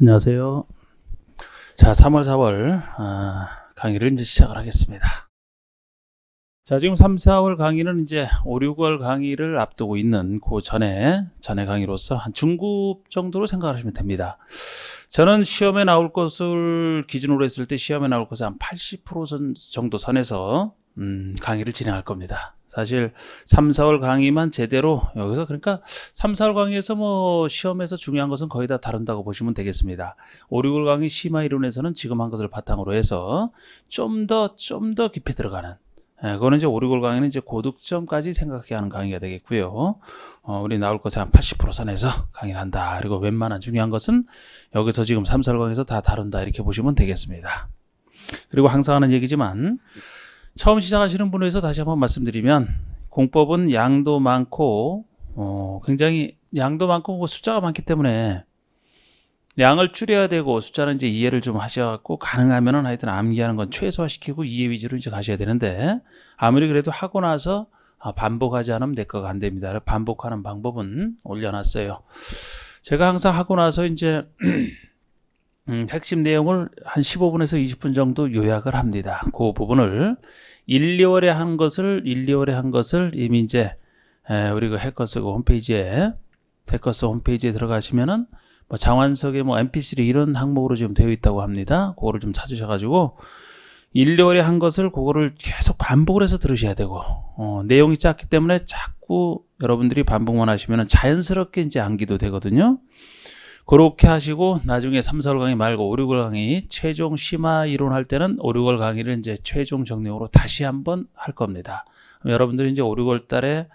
안녕하세요. 자, 3월, 4월 아, 강의를 이제 시작을 하겠습니다. 자, 지금 3, 4월 강의는 이제 5, 6월 강의를 앞두고 있는 그 전에 전에 강의로서 한 중급 정도로 생각하시면 됩니다. 저는 시험에 나올 것을 기준으로 했을 때 시험에 나올 것은한80% 정도 선에서 음, 강의를 진행할 겁니다. 사실 3, 4월 강의만 제대로 여기서 그러니까 3, 4월 강의에서 뭐 시험에서 중요한 것은 거의 다 다룬다고 보시면 되겠습니다. 5, 6월 강의 심화 이론에서는 지금 한 것을 바탕으로 해서 좀 더 좀 더 깊이 들어가는 예, 그거는 이제 5, 6월 강의는 이제 고득점까지 생각해야 하는 강의가 되겠고요. 어, 우리 나올 것의 한 80% 선에서 강의를 한다. 그리고 웬만한 중요한 것은 여기서 지금 3, 4월 강의에서 다 다룬다. 이렇게 보시면 되겠습니다. 그리고 항상 하는 얘기지만 처음 시작하시는 분에서 다시 한번 말씀드리면 공법은 양도 많고 어, 굉장히 양도 많고 뭐 숫자가 많기 때문에 양을 줄여야 되고 숫자는 이제 이해를 좀 하셔갖고 가능하면은 하여튼 암기하는 건 최소화시키고 이해 위주로 이제 가셔야 되는데 아무리 그래도 하고 나서 아, 반복하지 않으면 내거가 안 됩니다. 반복하는 방법은 올려놨어요. 제가 항상 하고 나서 이제 음, 핵심 내용을 한 15분에서 20분 정도 요약을 합니다. 그 부분을 1, 2월에 한 것을 1, 2월에 한 것을 이미 이제 에, 우리 그 해커스 그 홈페이지에 해커스 홈페이지에 들어가시면은 뭐 장완석의 뭐 mp3 이런 항목으로 지금 되어 있다고 합니다. 그거를 좀 찾으셔가지고 1, 2월에 한 것을 그거를 계속 반복을 해서 들으셔야 되고 어, 내용이 작기 때문에 자꾸 여러분들이 반복만 하시면 자연스럽게 이제 암기도 되거든요. 그렇게 하시고 나중에 3, 4월 강의 말고 5, 6월 강의 최종 심화 이론 할 때는 5, 6월 강의를 이제 최종 정리으로 다시 한번 할 겁니다. 여러분들이 이제 5, 6월 달에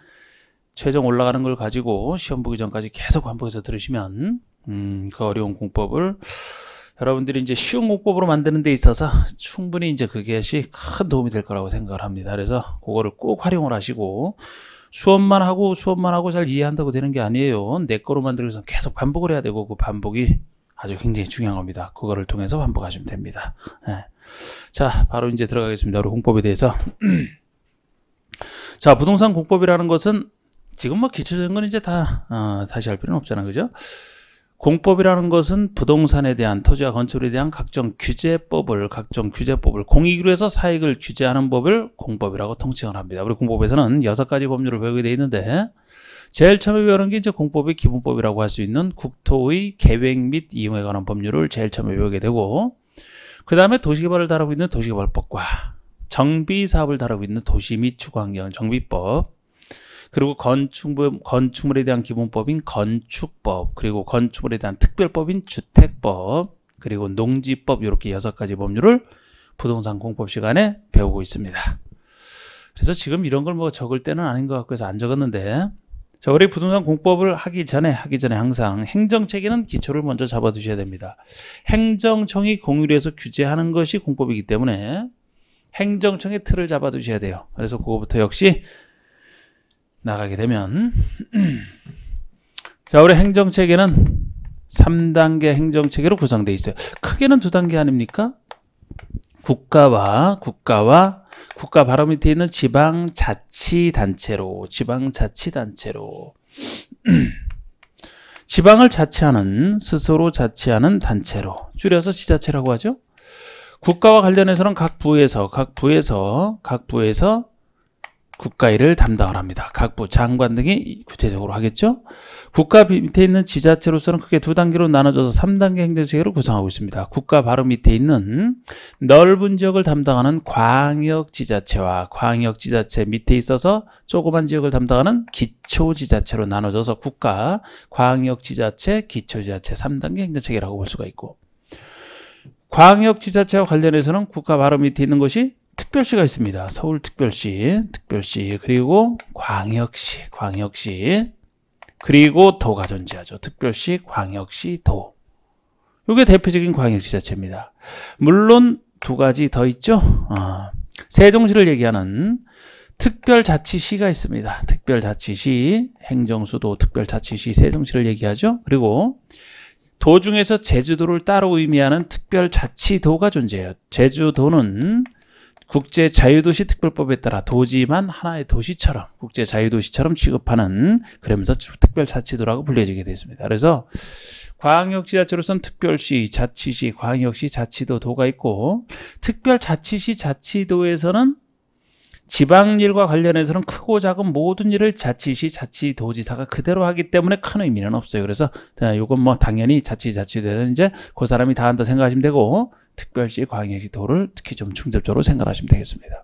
최종 올라가는 걸 가지고 시험 보기 전까지 계속 반복해서 들으시면 음, 그 어려운 공법을 여러분들이 이제 쉬운 공법으로 만드는 데 있어서 충분히 이제 그것이 큰 도움이 될 거라고 생각을 합니다. 그래서 그거를 꼭 활용을 하시고 수업만 하고 수업만 하고 잘 이해한다고 되는 게 아니에요. 내 거로 만들기 위해서 계속 반복을 해야 되고 그 반복이 아주 굉장히 중요한 겁니다. 그거를 통해서 반복하시면 됩니다. 네. 자, 바로 이제 들어가겠습니다. 우리 공법에 대해서. 자, 부동산 공법이라는 것은 지금 뭐 기초적인 건 이제 다 어, 다시 할 필요는 없잖아, 그죠? 공법이라는 것은 부동산에 대한 토지와 건축에 대한 각종 규제법을 각종 규제법을 공익으로 해서 사익을 규제하는 법을 공법이라고 통칭을 합니다. 우리 공법에서는 여섯 가지 법률을 배우게 돼 있는데 제일 처음에 배우는 게 이제 공법의 기본법이라고 할 수 있는 국토의 계획 및 이용에 관한 법률을 제일 처음에 배우게 되고 그 다음에 도시개발을 다루고 있는 도시개발법과 정비사업을 다루고 있는 도시 및 추구환경 정비법 그리고 건축물, 건축물에 대한 기본법인 건축법, 그리고 건축물에 대한 특별법인 주택법, 그리고 농지법 이렇게 여섯 가지 법률을 부동산 공법 시간에 배우고 있습니다. 그래서 지금 이런 걸 뭐 적을 때는 아닌 것 같고 해서 안 적었는데 자, 우리 부동산 공법을 하기 전에 하기 전에 항상 행정체계는 기초를 먼저 잡아두셔야 됩니다. 행정청이 공유에서 규제하는 것이 공법이기 때문에 행정청의 틀을 잡아두셔야 돼요. 그래서 그거부터 역시 나가게 되면 자 우리 행정체계는 3단계 행정체계로 구성되어 있어요. 크게는 두 단계 아닙니까? 국가와 국가와 국가 바로 밑에 있는 지방자치단체로 지방자치단체로 지방을 자치하는 스스로 자치하는 단체로 줄여서 지자체라고 하죠. 국가와 관련해서는 각 부에서 각 부에서 각 부에서 국가일을 담당을 합니다. 각부 장관 등이 구체적으로 하겠죠. 국가 밑에 있는 지자체로서는 크게 두 단계로 나눠져서 3단계 행정체계를 구성하고 있습니다. 국가 바로 밑에 있는 넓은 지역을 담당하는 광역지자체와 광역지자체 밑에 있어서 조그만 지역을 담당하는 기초지자체로 나눠져서 국가, 광역지자체, 기초지자체 3단계 행정체계라고 볼 수가 있고 광역지자체와 관련해서는 국가 바로 밑에 있는 것이 특별시가 있습니다. 서울특별시, 특별시, 그리고 광역시, 광역시, 그리고 도가 존재하죠. 특별시, 광역시, 도. 이게 대표적인 광역지자체입니다. 물론 두 가지 더 있죠. 어, 세종시를 얘기하는 특별자치시가 있습니다. 특별자치시, 행정수도, 특별자치시, 세종시를 얘기하죠. 그리고 도중에서 제주도를 따로 의미하는 특별자치도가 존재해요. 제주도는 국제 자유도시 특별법에 따라 도지만 하나의 도시처럼 국제 자유도시처럼 취급하는 그러면서 특별자치도라고 불려지게 되었습니다. 그래서 광역지자체로선 특별시, 자치시, 광역시, 자치도, 도가 있고 특별자치시, 자치도에서는 지방일과 관련해서는 크고 작은 모든 일을 자치시, 자치도지사가 그대로 하기 때문에 큰 의미는 없어요. 그래서 이건 뭐 당연히 자치자치도에서 이제 그 사람이 다 한다 생각하시면 되고 특별시 광역시도를 특히 좀 중점적으로 생각하시면 되겠습니다.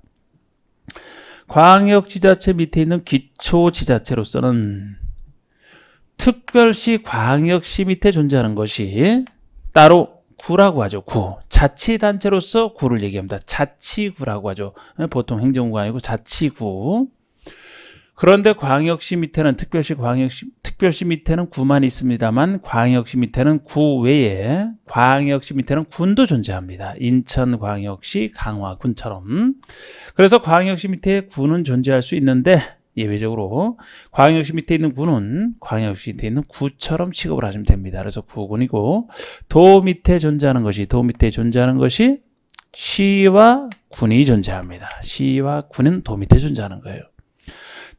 광역지자체 밑에 있는 기초지자체로서는 특별시 광역시 밑에 존재하는 것이 따로 구라고 하죠. 구. 자치단체로서 구를 얘기합니다. 자치구라고 하죠. 보통 행정구가 아니고 자치구. 그런데 광역시 밑에는 특별시 광역시 특별시 밑에는 구만 있습니다만 광역시 밑에는 구 외에 광역시 밑에는 군도 존재합니다. 인천 광역시 강화군처럼. 그래서 광역시 밑에 군은 존재할 수 있는데 예외적으로 광역시 밑에 있는 군은 광역시 밑에 있는 구처럼 취급을 하시면 됩니다. 그래서 구군이고 도 밑에 존재하는 것이 도 밑에 존재하는 것이 시와 군이 존재합니다. 시와 군은 도 밑에 존재하는 거예요.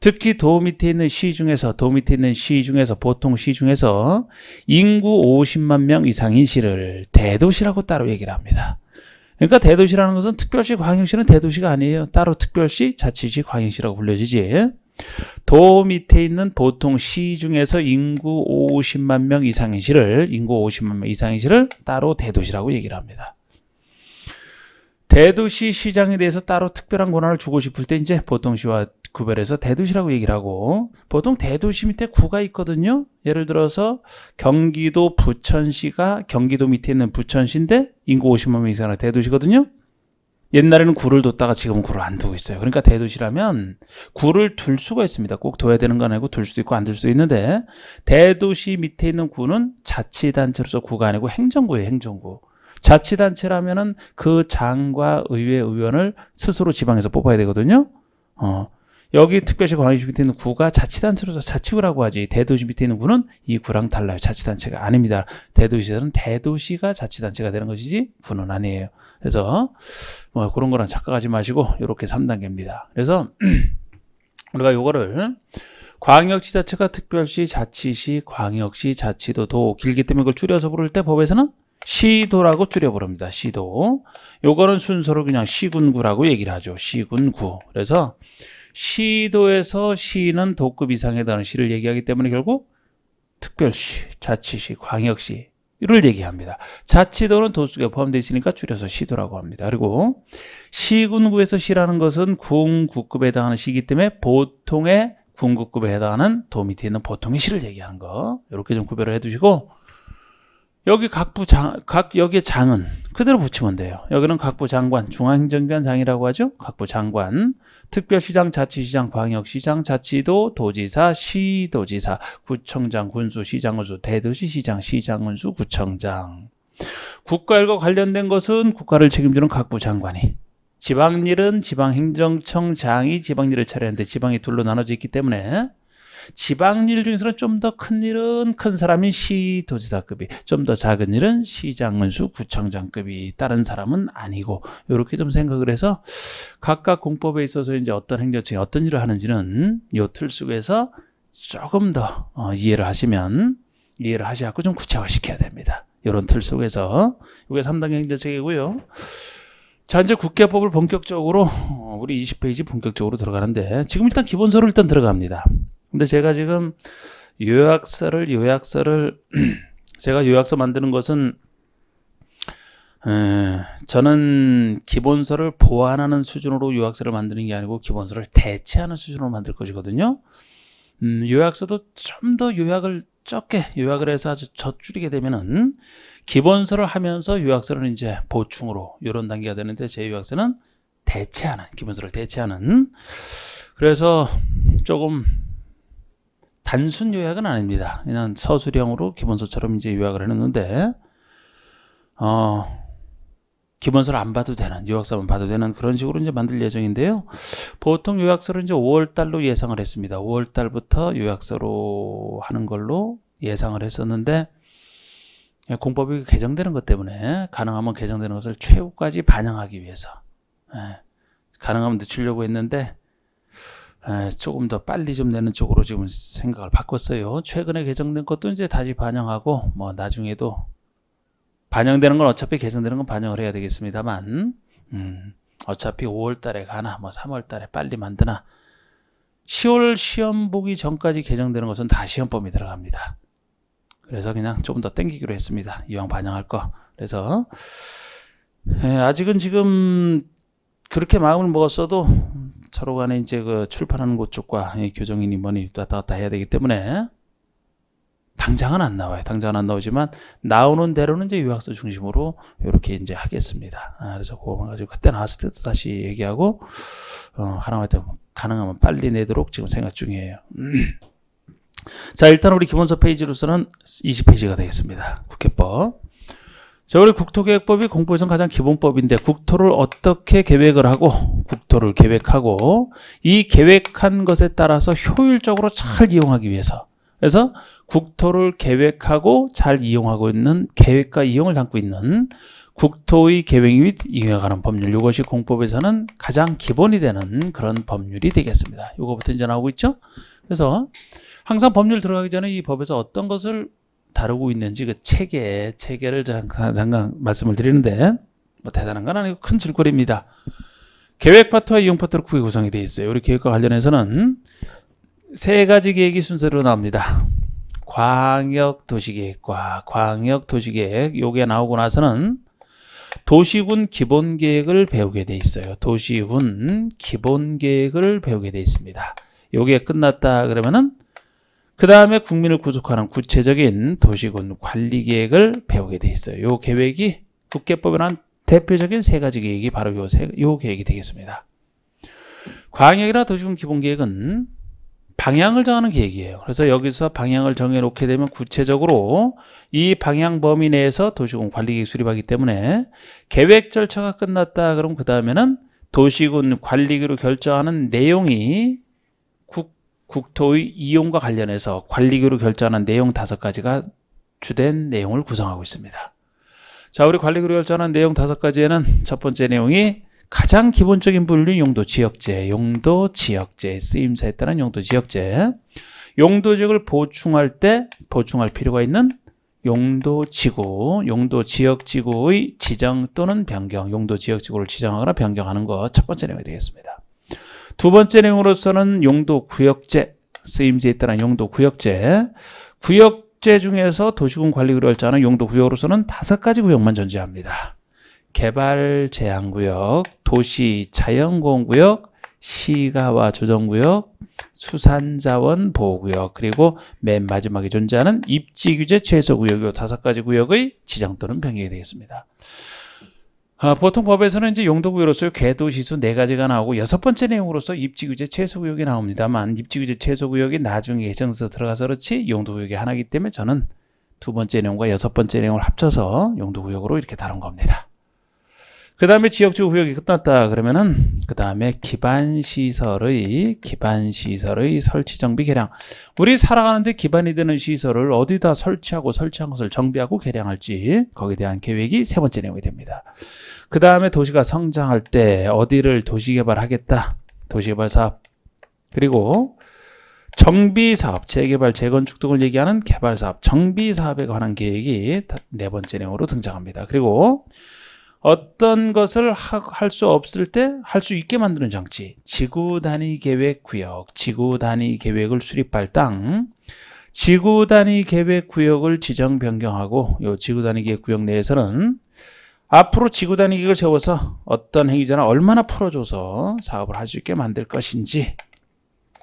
특히 도 밑에 있는 시 중에서 도 밑에 있는 시 중에서 보통 시 중에서 인구 50만 명 이상인 시를 대도시라고 따로 얘기를 합니다. 그러니까 대도시라는 것은 특별시, 광역시는 대도시가 아니에요. 따로 특별시, 자치시, 광역시라고 불려지지. 도 밑에 있는 보통 시 중에서 인구 50만 명 이상인 시를 인구 50만 명 이상인 시를 따로 대도시라고 얘기를 합니다. 대도시 시장에 대해서 따로 특별한 권한을 주고 싶을 때 이제 보통시와 구별해서 대도시라고 얘기를 하고 보통 대도시 밑에 구가 있거든요. 예를 들어서 경기도 부천시가 경기도 밑에 있는 부천시인데 인구 50만 명 이상의 대도시거든요. 옛날에는 구를 뒀다가 지금은 구를 안 두고 있어요. 그러니까 대도시라면 구를 둘 수가 있습니다. 꼭 둬야 되는 건 아니고 둘 수도 있고 안 둘 수도 있는데 대도시 밑에 있는 구는 자치단체로서 구가 아니고 행정구예요. 행정구. 자치단체라면은 그 장과 의회 의원을 스스로 지방에서 뽑아야 되거든요. 어. 여기 특별시 광역시 밑에 있는 구가 자치단체로서 자치구라고 하지 대도시 밑에 있는 구는 이 구랑 달라요. 자치단체가 아닙니다. 대도시에서는 대도시가 자치단체가 되는 것이지 구는 아니에요. 그래서 뭐 그런 거랑 착각하지 마시고 이렇게 3단계입니다. 그래서 우리가 요거를 광역지자체가 특별시, 자치시, 광역시, 자치도, 도 길기 때문에 그걸 줄여서 부를 때 법에서는 시도라고 줄여버립니다. 시도. 요거는 순서로 그냥 시군구라고 얘기를 하죠. 시군구. 그래서 시도에서 시는 도급 이상에 달하는 시를 얘기하기 때문에 결국 특별시, 자치시, 광역시 이를 얘기합니다. 자치도는 도수가 포함되어 있으니까 줄여서 시도라고 합니다. 그리고 시군구에서 시라는 것은 군국급에 해당하는 시이기 때문에 보통의 군국급에 해당하는 도 밑에 있는 보통의 시를 얘기하는 거 이렇게 좀 구별을 해두시고 여기 각부 장, 각, 여기에 장은 그대로 붙이면 돼요. 여기는 각부 장관, 중앙행정관 장이라고 하죠. 각부 장관, 특별시장, 자치시장, 광역시장, 자치도, 도지사, 시도지사, 구청장, 군수, 시장군수, 대도시 시장, 시장군수, 구청장. 국가일과 관련된 것은 국가를 책임지는 각부 장관이 지방일은 지방행정청장이 지방일을 처리하는데 지방이 둘로 나눠져 있기 때문에 지방일 중에서는 좀 더 큰 일은 큰 사람이 시도지사급이, 좀 더 작은 일은 시장은수 구청장급이 다른 사람은 아니고 이렇게 좀 생각을 해서 각각 공법에 있어서 이제 어떤 행정처이 어떤 일을 하는지는 요 틀 속에서 조금 더 어, 이해를 하시면 이해를 하셔갖고 좀 구체화시켜야 됩니다. 이런 틀 속에서 이게 3단계 행정책이고요. 자 이제 국회법을 본격적으로 어, 우리 20페이지 본격적으로 들어가는데 지금 일단 기본서로 일단 들어갑니다. 근데 제가 지금 요약서를 요약서를 제가 요약서 만드는 것은 에, 저는 기본서를 보완하는 수준으로 요약서를 만드는 게 아니고 기본서를 대체하는 수준으로 만들 것이거든요. 음, 요약서도 좀 더 요약을 적게 요약을 해서 아주 젖줄이게 되면은 기본서를 하면서 요약서는 이제 보충으로 이런 단계가 되는데 제 요약서는 대체하는 기본서를 대체하는 그래서 조금 단순 요약은 아닙니다. 그냥 서술형으로 기본서처럼 이제 요약을 해놓는데 어, 기본서를 안 봐도 되는 요약서만 봐도 되는 그런 식으로 이제 만들 예정인데요. 보통 요약서를 이제 5월 달로 예상을 했습니다. 5월 달부터 요약서로 하는 걸로 예상을 했었는데 예, 공법이 개정되는 것 때문에 가능하면 개정되는 것을 최후까지 반영하기 위해서 예, 가능하면 늦추려고 했는데 조금 더 빨리 좀 내는 쪽으로 지금 생각을 바꿨어요. 최근에 개정된 것도 이제 다시 반영하고 뭐 나중에도 반영되는 건 어차피 개정되는 건 반영을 해야 되겠습니다만 음, 어차피 5월 달에 가나 뭐 3월 달에 빨리 만드나 10월 시험 보기 전까지 개정되는 것은 다시험범이 들어갑니다. 그래서 그냥 조금 더 땡기기로 했습니다. 이왕 반영할 거. 그래서 예, 아직은 지금 그렇게 마음을 먹었어도 서로 간에 이제 그 출판하는 곳 쪽과 교정인이 뭐니 왔다 갔다 해야 되기 때문에 당장은 안 나와요. 당장은 안 나오지만 나오는 대로는 이제 유학서 중심으로 이렇게 이제 하겠습니다. 아, 그래서 그거만 가지고 그때 나왔을 때도 다시 얘기하고 어, 하나만더 가능하면 빨리 내도록 지금 생각 중이에요. 자 일단 우리 기본서 페이지로서는 20페이지가 되겠습니다. 국회법 자, 우리 국토계획법이 공부에선 가장 기본법인데 국토를 어떻게 계획을 하고 국토를 계획하고 이 계획한 것에 따라서 효율적으로 잘 이용하기 위해서 그래서 국토를 계획하고 잘 이용하고 있는 계획과 이용을 담고 있는 국토의 계획 및 이행하는 법률 이것이 공법에서는 가장 기본이 되는 그런 법률이 되겠습니다. 이거부터 이제 나오고 있죠? 그래서 항상 법률 들어가기 전에 이 법에서 어떤 것을 다루고 있는지 그 체계, 체계를 잠깐, 잠깐 말씀을 드리는데 뭐 대단한 건 아니고 큰 줄거리입니다. 계획 파트와 이용 파트로 크게 구성이 되어 있어요. 우리 계획과 관련해서는 세 가지 계획이 순서로 나옵니다. 광역 도시계획과 광역 도시계획 요게 나오고 나서는 도시군 기본계획을 배우게 돼 있어요. 도시군 기본계획을 배우게 돼 있습니다. 요게 끝났다 그러면은 그 다음에 국민을 구속하는 구체적인 도시군 관리 계획을 배우게 돼 있어요. 이 계획이 국회법이란 대표적인 세 가지 계획이 바로 요, 세, 요 계획이 되겠습니다. 광역이나 도시군 기본계획은 방향을 정하는 계획이에요. 그래서 여기서 방향을 정해놓게 되면 구체적으로 이 방향 범위 내에서 도시군 관리계획 수립하기 때문에 계획 절차가 끝났다 그럼 그 다음에는 도시군 관리기로 결정하는 내용이 국토의 이용과 관련해서 관리기로 결정는 내용 다섯 가지가 주된 내용을 구성하고 있습니다. 자, 우리 관리기로 결정한 내용 5가지에는 첫 번째 내용이 가장 기본적인 분류 용도 지역제, 용도 지역제, 쓰임새에 따른 용도 지역제. 용도 지역을 보충할 때 보충할 필요가 있는 용도 지구, 용도 지역 지구의 지정 또는 변경, 용도 지역 지구를 지정하거나 변경하는 것 첫 번째 내용이 되겠습니다. 두 번째 내용으로서는 용도 구역제, 쓰임지에 따른 용도 구역제. 구역제 중에서 도시군 관리 구 의뢰자는 용도 구역으로서는 다섯 가지 구역만 존재합니다. 개발 제한 구역, 도시 자연공 구역, 시가와 조정구역, 수산자원 보호구역, 그리고 맨 마지막에 존재하는 입지규제 최소구역 이 다섯 가지 구역의 지정 또는 변경이 되겠습니다. 아, 보통 법에서는 이제 용도구역으로서 궤도시수네 가지가 나오고 여섯 번째 내용으로서 입지규제 최소구역이 나옵니다만 입지규제 최소구역이 나중에 예정서 들어가서 그렇지 용도구역이 하나이기 때문에 저는 두 번째 내용과 여섯 번째 내용을 합쳐서 용도구역으로 이렇게 다룬 겁니다. 그 다음에 지역주 구역이 끝났다 그러면은 그 다음에 기반시설의 기반시설의 설치 정비 계량 우리 살아가는데 기반이 되는 시설을 어디다 설치하고 설치한 것을 정비하고 계량할지 거기에 대한 계획이 세 번째 내용이 됩니다 그 다음에 도시가 성장할 때 어디를 도시개발하겠다 도시개발 사업 그리고 정비사업, 재개발, 재건축 등을 얘기하는 개발사업, 정비사업에 관한 계획이 네 번째 내용으로 등장합니다. 그리고 어떤 것을 할 수 없을 때 할 수 있게 만드는 장치 지구 단위 계획 구역 지구 단위 계획을 수립할 땅 지구 단위 계획 구역을 지정 변경하고 요 지구 단위 계획 구역 내에서는 앞으로 지구 단위 계획을 세워서 어떤 행위자나 얼마나 풀어줘서 사업을 할 수 있게 만들 것인지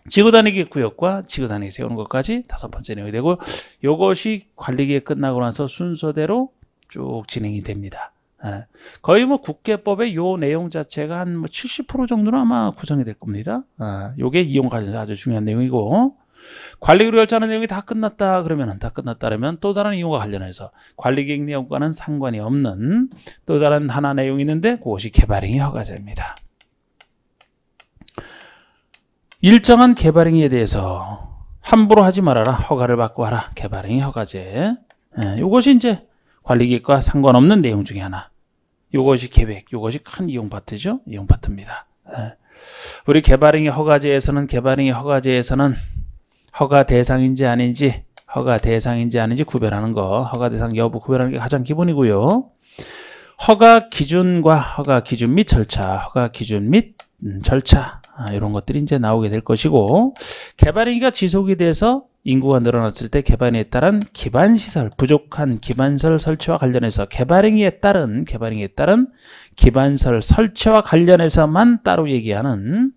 지구 단위 계획 구역과 지구 단위 세우는 것까지 다섯 번째 내용이 되고 요것이 관리 계획 끝나고 나서 순서대로 쭉 진행이 됩니다. 예. 거의 뭐 국계법의 요 내용 자체가 한 뭐 70% 정도는 아마 구성이 될 겁니다. 예. 요게 이용 관련해서 아주 중요한 내용이고 관리기록 결차는 내용이 다 끝났다 그러면 다끝났다그러면또 다른 이유가 관련해서 관리기획 내용과는 상관이 없는 또 다른 하나 내용이 있는데 그것이 개발행위 허가제입니다. 일정한 개발행위에 대해서 함부로 하지 말아라 허가를 받고 하라 개발행위 허가제 이것이 예. 이제 관리계획과 상관없는 내용 중에 하나. 이것이 계획, 이것이 큰 이용 파트죠. 이용 파트입니다. 예. 우리 개발행위 허가제에서는 개발행위 허가제에서는 허가 대상인지 아닌지 허가 대상인지 아닌지 구별하는 거 허가 대상 여부 구별하는 게 가장 기본이고요 허가 기준과 허가 기준 및 절차 허가 기준 및 음, 절차 아, 이런 것들이 이제 나오게 될 것이고 개발행위가 지속이 돼서 인구가 늘어났을 때 개발에 따른 기반시설, 부족한 기반설 설치와 관련해서 개발행위에 따른 개발행위에 따른 기반설 설치와 관련해서만 따로 얘기하는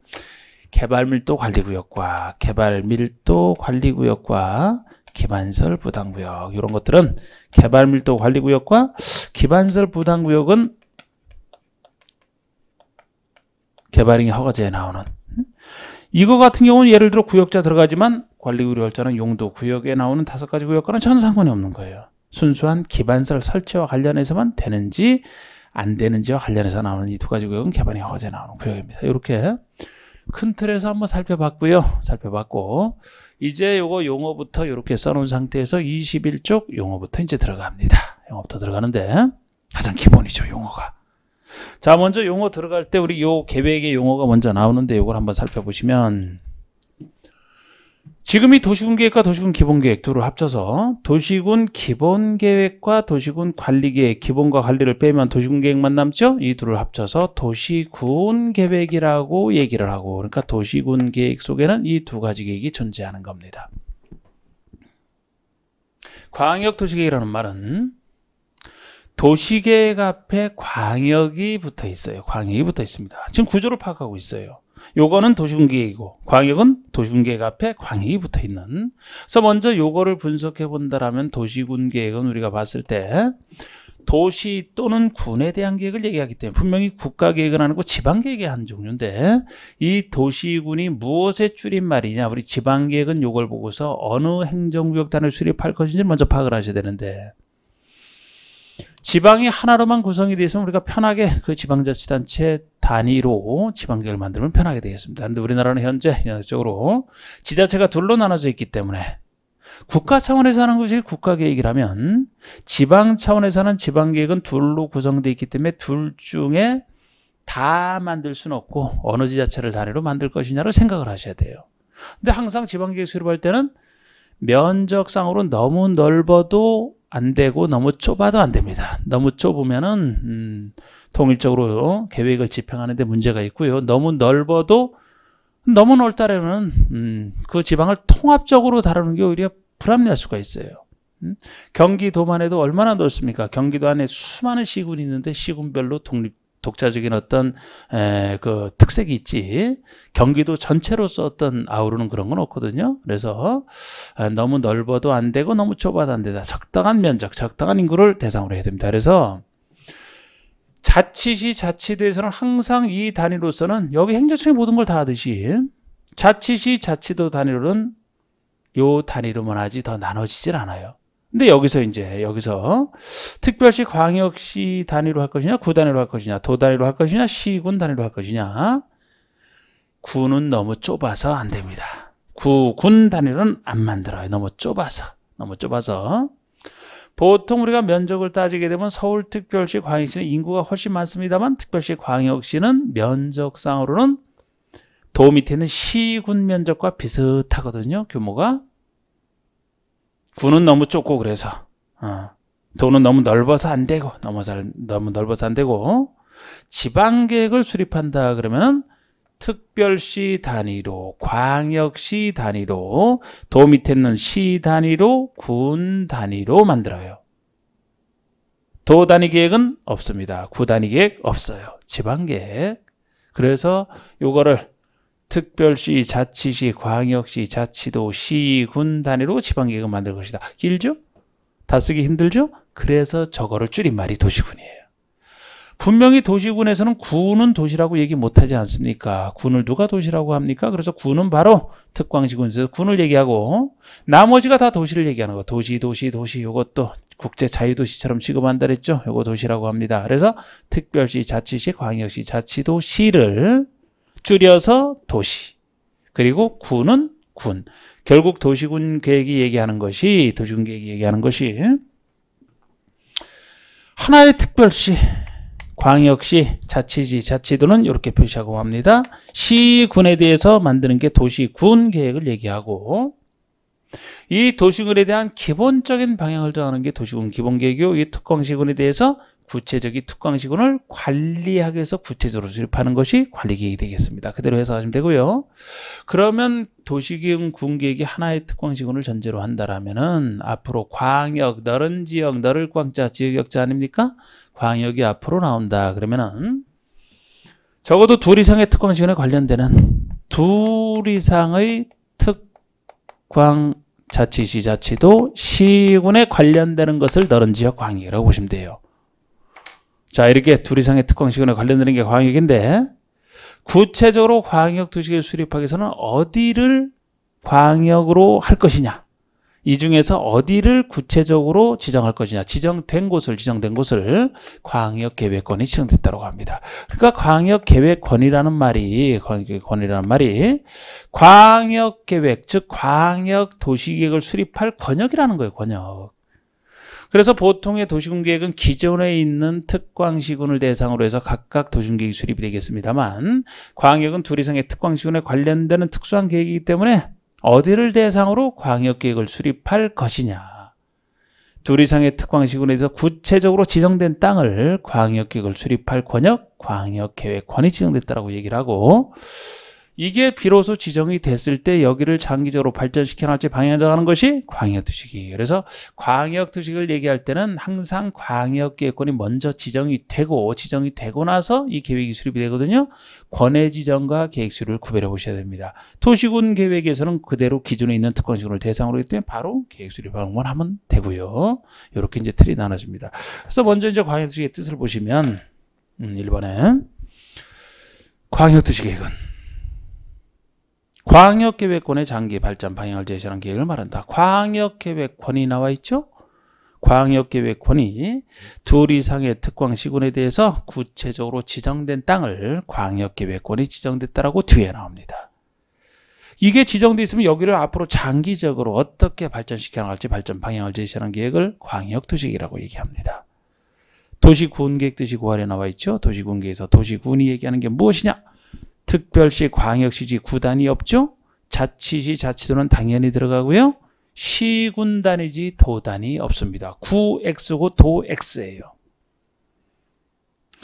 개발밀도 관리구역과 개발밀도 관리구역과 기반설 부담구역 이런 것들은 개발밀도 관리구역과 기반설 부담구역은 개발행위 허가제에 나오는 음? 이거 같은 경우는 예를 들어 구역자 들어가지만 관리구류 월자는 용도 구역에 나오는 다섯 가지 구역과는 전혀 상관이 없는 거예요. 순수한 기반설 설치와 관련해서만 되는지 안 되는지와 관련해서 나오는 이 두 가지 구역은 개발이 허제 나오는 구역입니다. 이렇게 큰 틀에서 한번 살펴봤고요. 살펴봤고 이제 요거 용어부터 이렇게 써놓은 상태에서 21쪽 용어부터 이제 들어갑니다. 용어부터 들어가는데 가장 기본이죠 용어가. 자 먼저 용어 들어갈 때 우리 요 계획의 용어가 먼저 나오는데 요걸 한번 살펴보시면 지금 이 도시군계획과 도시군 기본계획 둘을 합쳐서 도시군 기본계획과 도시군 관리계획 기본과 관리를 빼면 도시군계획만 남죠? 이 둘을 합쳐서 도시군계획이라고 얘기를 하고 그러니까 도시군계획 속에는 이 두 가지 계획이 존재하는 겁니다. 광역도시계획이라는 말은 도시계획 앞에 광역이 붙어 있어요. 광역이 붙어 있습니다. 지금 구조를 파악하고 있어요. 요거는 도시군계획이고 광역은 도시군계획 앞에 광역이 붙어 있는 그래서 먼저 요거를 분석해 본다라면 도시군계획은 우리가 봤을 때 도시 또는 군에 대한 계획을 얘기하기 때문에 분명히 국가계획은 아니고 지방계획의 한 종류인데 이 도시군이 무엇의 줄임말이냐 우리 지방계획은 요걸 보고서 어느 행정구역 단을 수립할 것인지 먼저 파악을 하셔야 되는데 지방이 하나로만 구성이 되어 있으면 우리가 편하게 그 지방자치단체 단위로 지방계획을 만들면 편하게 되겠습니다. 그런데 우리나라는 현재 현합적으로 지자체가 둘로 나눠져 있기 때문에 국가 차원에서 하는 것이 국가계획이라면 지방 차원에서 하는 지방계획은 둘로 구성되어 있기 때문에 둘 중에 다 만들 수는 없고 어느 지자체를 단위로 만들 것이냐를 생각을 하셔야 돼요. 근데 항상 지방계획 수립할 때는 면적상으로 너무 넓어도 안 되고 너무 좁아도 안 됩니다. 너무 좁으면은 음, 통일적으로 계획을 집행하는데 문제가 있고요. 너무 넓어도 너무 넓다면 음, 그 지방을 통합적으로 다루는 게 오히려 불합리할 수가 있어요. 음, 경기도만 해도 얼마나 넓습니까? 경기도 안에 수많은 시군이 있는데 시군별로 독립 독자적인 어떤 에, 그 특색이 있지 경기도 전체로서 어떤 아우르는 그런 건 없거든요. 그래서 아, 너무 넓어도 안 되고 너무 좁아도 안 되다. 적당한 면적, 적당한 인구를 대상으로 해야 됩니다. 그래서 자치시 자치도에서는 항상 이 단위로서는 여기 행정청이 모든 걸 다 하듯이 자치시 자치도 단위로는 요 단위로만 하지 더 나눠지질 않아요. 근데 여기서 이제 여기서 특별시 광역시 단위로 할 것이냐 구 단위로 할 것이냐 도 단위로 할 것이냐 시군 단위로 할 것이냐 구는 너무 좁아서 안 됩니다. 구 군 단위로는 안 만들어요. 너무 좁아서 너무 좁아서 보통 우리가 면적을 따지게 되면 서울특별시 광역시는 인구가 훨씬 많습니다만 특별시 광역시는 면적상으로는 도 밑에 있는 시군 면적과 비슷하거든요. 규모가 구는 너무 좁고 그래서 어. 도는 너무 넓어서 안 되고 너무 잘 너무 넓어서 안 되고 지방 계획을 수립한다 그러면 특별시 단위로 광역시 단위로 도 밑에 있는 시 단위로 군 단위로 만들어요. 도 단위 계획은 없습니다. 구 단위 계획 없어요. 지방 계획. 그래서 요거를 특별시, 자치시, 광역시, 자치도, 시, 군 단위로 지방계획을 만들 것이다. 길죠? 다 쓰기 힘들죠? 그래서 저거를 줄임말이 도시군이에요. 분명히 도시군에서는 군은 도시라고 얘기 못하지 않습니까? 군을 누가 도시라고 합니까? 그래서 군은 바로 특광시군에서 군을 얘기하고 나머지가 다 도시를 얘기하는 거. 도시, 도시, 도시 이것도 국제 자유도시처럼 취급한다 그랬죠? 이거 도시라고 합니다. 그래서 특별시, 자치시, 광역시, 자치도시를 줄여서 도시. 그리고 군은 군. 결국 도시군 계획이 얘기하는 것이 도시군 계획이 얘기하는 것이 하나의 특별시, 광역시, 자치지, 자치도는 이렇게 표시하고 합니다. 시군에 대해서 만드는 게 도시군 계획을 얘기하고 이 도시군에 대한 기본적인 방향을 정하는 게 도시군 기본계획이고 이 특광시군에 대해서 구체적인 특광시군을 관리하기 위해서 구체적으로 수립하는 것이 관리계획이 되겠습니다. 그대로 해석하시면 되고요. 그러면 도시기금 군계획이 하나의 특광시군을 전제로 한다라면은 앞으로 광역, 넓은 지역, 넓을 광자, 지역역자 아닙니까? 광역이 앞으로 나온다. 그러면은 적어도 둘 이상의 특광시군에 관련되는 둘 이상의 특광 자치시 자치도 시군에 관련되는 것을 넓은 지역 광역이라고 보시면 돼요. 자 이렇게 둘 이상의 특광시간에 관련되는 게 광역인데 구체적으로 광역 도시계획 수립하기 위해서는 어디를 광역으로 할 것이냐 이 중에서 어디를 구체적으로 지정할 것이냐 지정된 곳을 지정된 곳을 광역계획권이 지정됐다고 합니다 그러니까 광역계획권이라는 말이 광역계획 권이라는 말이 광역계획 즉 광역도시계획을 수립할 권역이라는 거예요 권역 그래서 보통의 도시군 계획은 기존에 있는 특광시군을 대상으로 해서 각각 도시군 기획이 수립이 되겠습니다만 광역은 둘 이상의 특광시군에 관련되는 특수한 계획이기 때문에 어디를 대상으로 광역계획을 수립할 것이냐 둘 이상의 특광시군에서 구체적으로 지정된 땅을 광역계획을 수립할 권역, 광역계획권이 지정됐다고 얘기를 하고 이게 비로소 지정이 됐을 때 여기를 장기적으로 발전시켜 놨지 방향정하는 것이 광역투식이에요. 그래서 광역투식을 얘기할 때는 항상 광역계획권이 먼저 지정이 되고 지정이 되고 나서 이 계획이 수립이 되거든요. 권해 지정과 계획 수를 구별해 보셔야 됩니다. 토시군 계획에서는 그대로 기존에 있는 특권시군을 대상으로 했기 때문에 바로 계획 수립 방문 하면 되고요. 이렇게 이제 틀이 나눠집니다. 그래서 먼저 이제 광역투식의 뜻을 보시면 음, 1번에 광역투식계획은 광역계획권의 장기 발전 방향을 제시하는 계획을 말한다. 광역계획권이 나와 있죠? 광역계획권이 둘 이상의 특광시군에 대해서 구체적으로 지정된 땅을 광역계획권이 지정됐다라고 뒤에 나옵니다. 이게 지정돼 있으면 여기를 앞으로 장기적으로 어떻게 발전시켜 나갈지 발전 방향을 제시하는 계획을 광역도시계라고 얘기합니다. 도시군 계획 뜻이 고안에 나와 있죠. 도시군 계에서 도시군이 얘기하는 게 무엇이냐? 특별시 광역시지 구단이 없죠. 자치시 자치도는 당연히 들어가고요. 시군단이지 도단이 없습니다. 구X고 도X예요.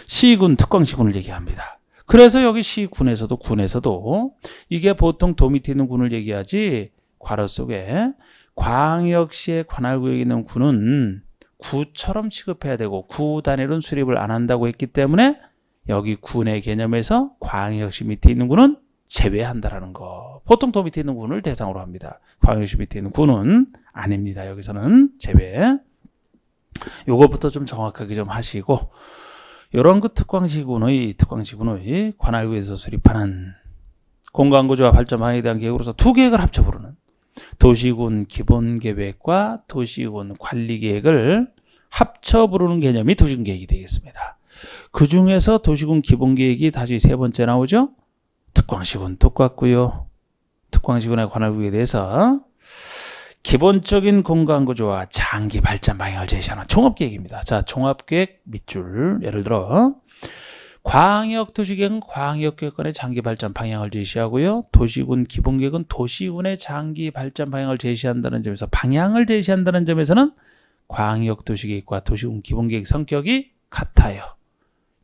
시군, 특강시군을 얘기합니다. 그래서 여기 시군에서도 군에서도 이게 보통 도 밑에 있는 군을 얘기하지 괄호 속에 광역시의 관할구역에 있는 군은 구처럼 취급해야 되고 구 단위로는 수립을 안 한다고 했기 때문에 여기 군의 개념에서 광역시 밑에 있는 군은 제외한다라는 거. 보통 더 밑에 있는 군을 대상으로 합니다. 광역시 밑에 있는 군은 아닙니다. 여기서는 제외. 요거부터 좀 정확하게 좀 하시고 요런그 특광시군의 특광시군의 관할구에서 수립하는 공간구조와 발전 방향에 대한 계획으로서 두 계획을 합쳐 부르는 도시군 기본계획과 도시군 관리계획을 합쳐 부르는 개념이 도시군 계획이 되겠습니다. 그 중에서 도시군 기본계획이 다시 세 번째 나오죠. 특광시군 똑같고요. 특광시군의 관할구에 대해서 기본적인 공간구조와 장기 발전 방향을 제시하는 종합계획입니다. 자, 종합계획 밑줄 예를 들어 광역도시계획은 광역계획권의 장기 발전 방향을 제시하고요. 도시군 기본계획은 도시군의 장기 발전 방향을 제시한다는 점에서 방향을 제시한다는 점에서는 광역도시계획과 도시군 기본계획 성격이 같아요.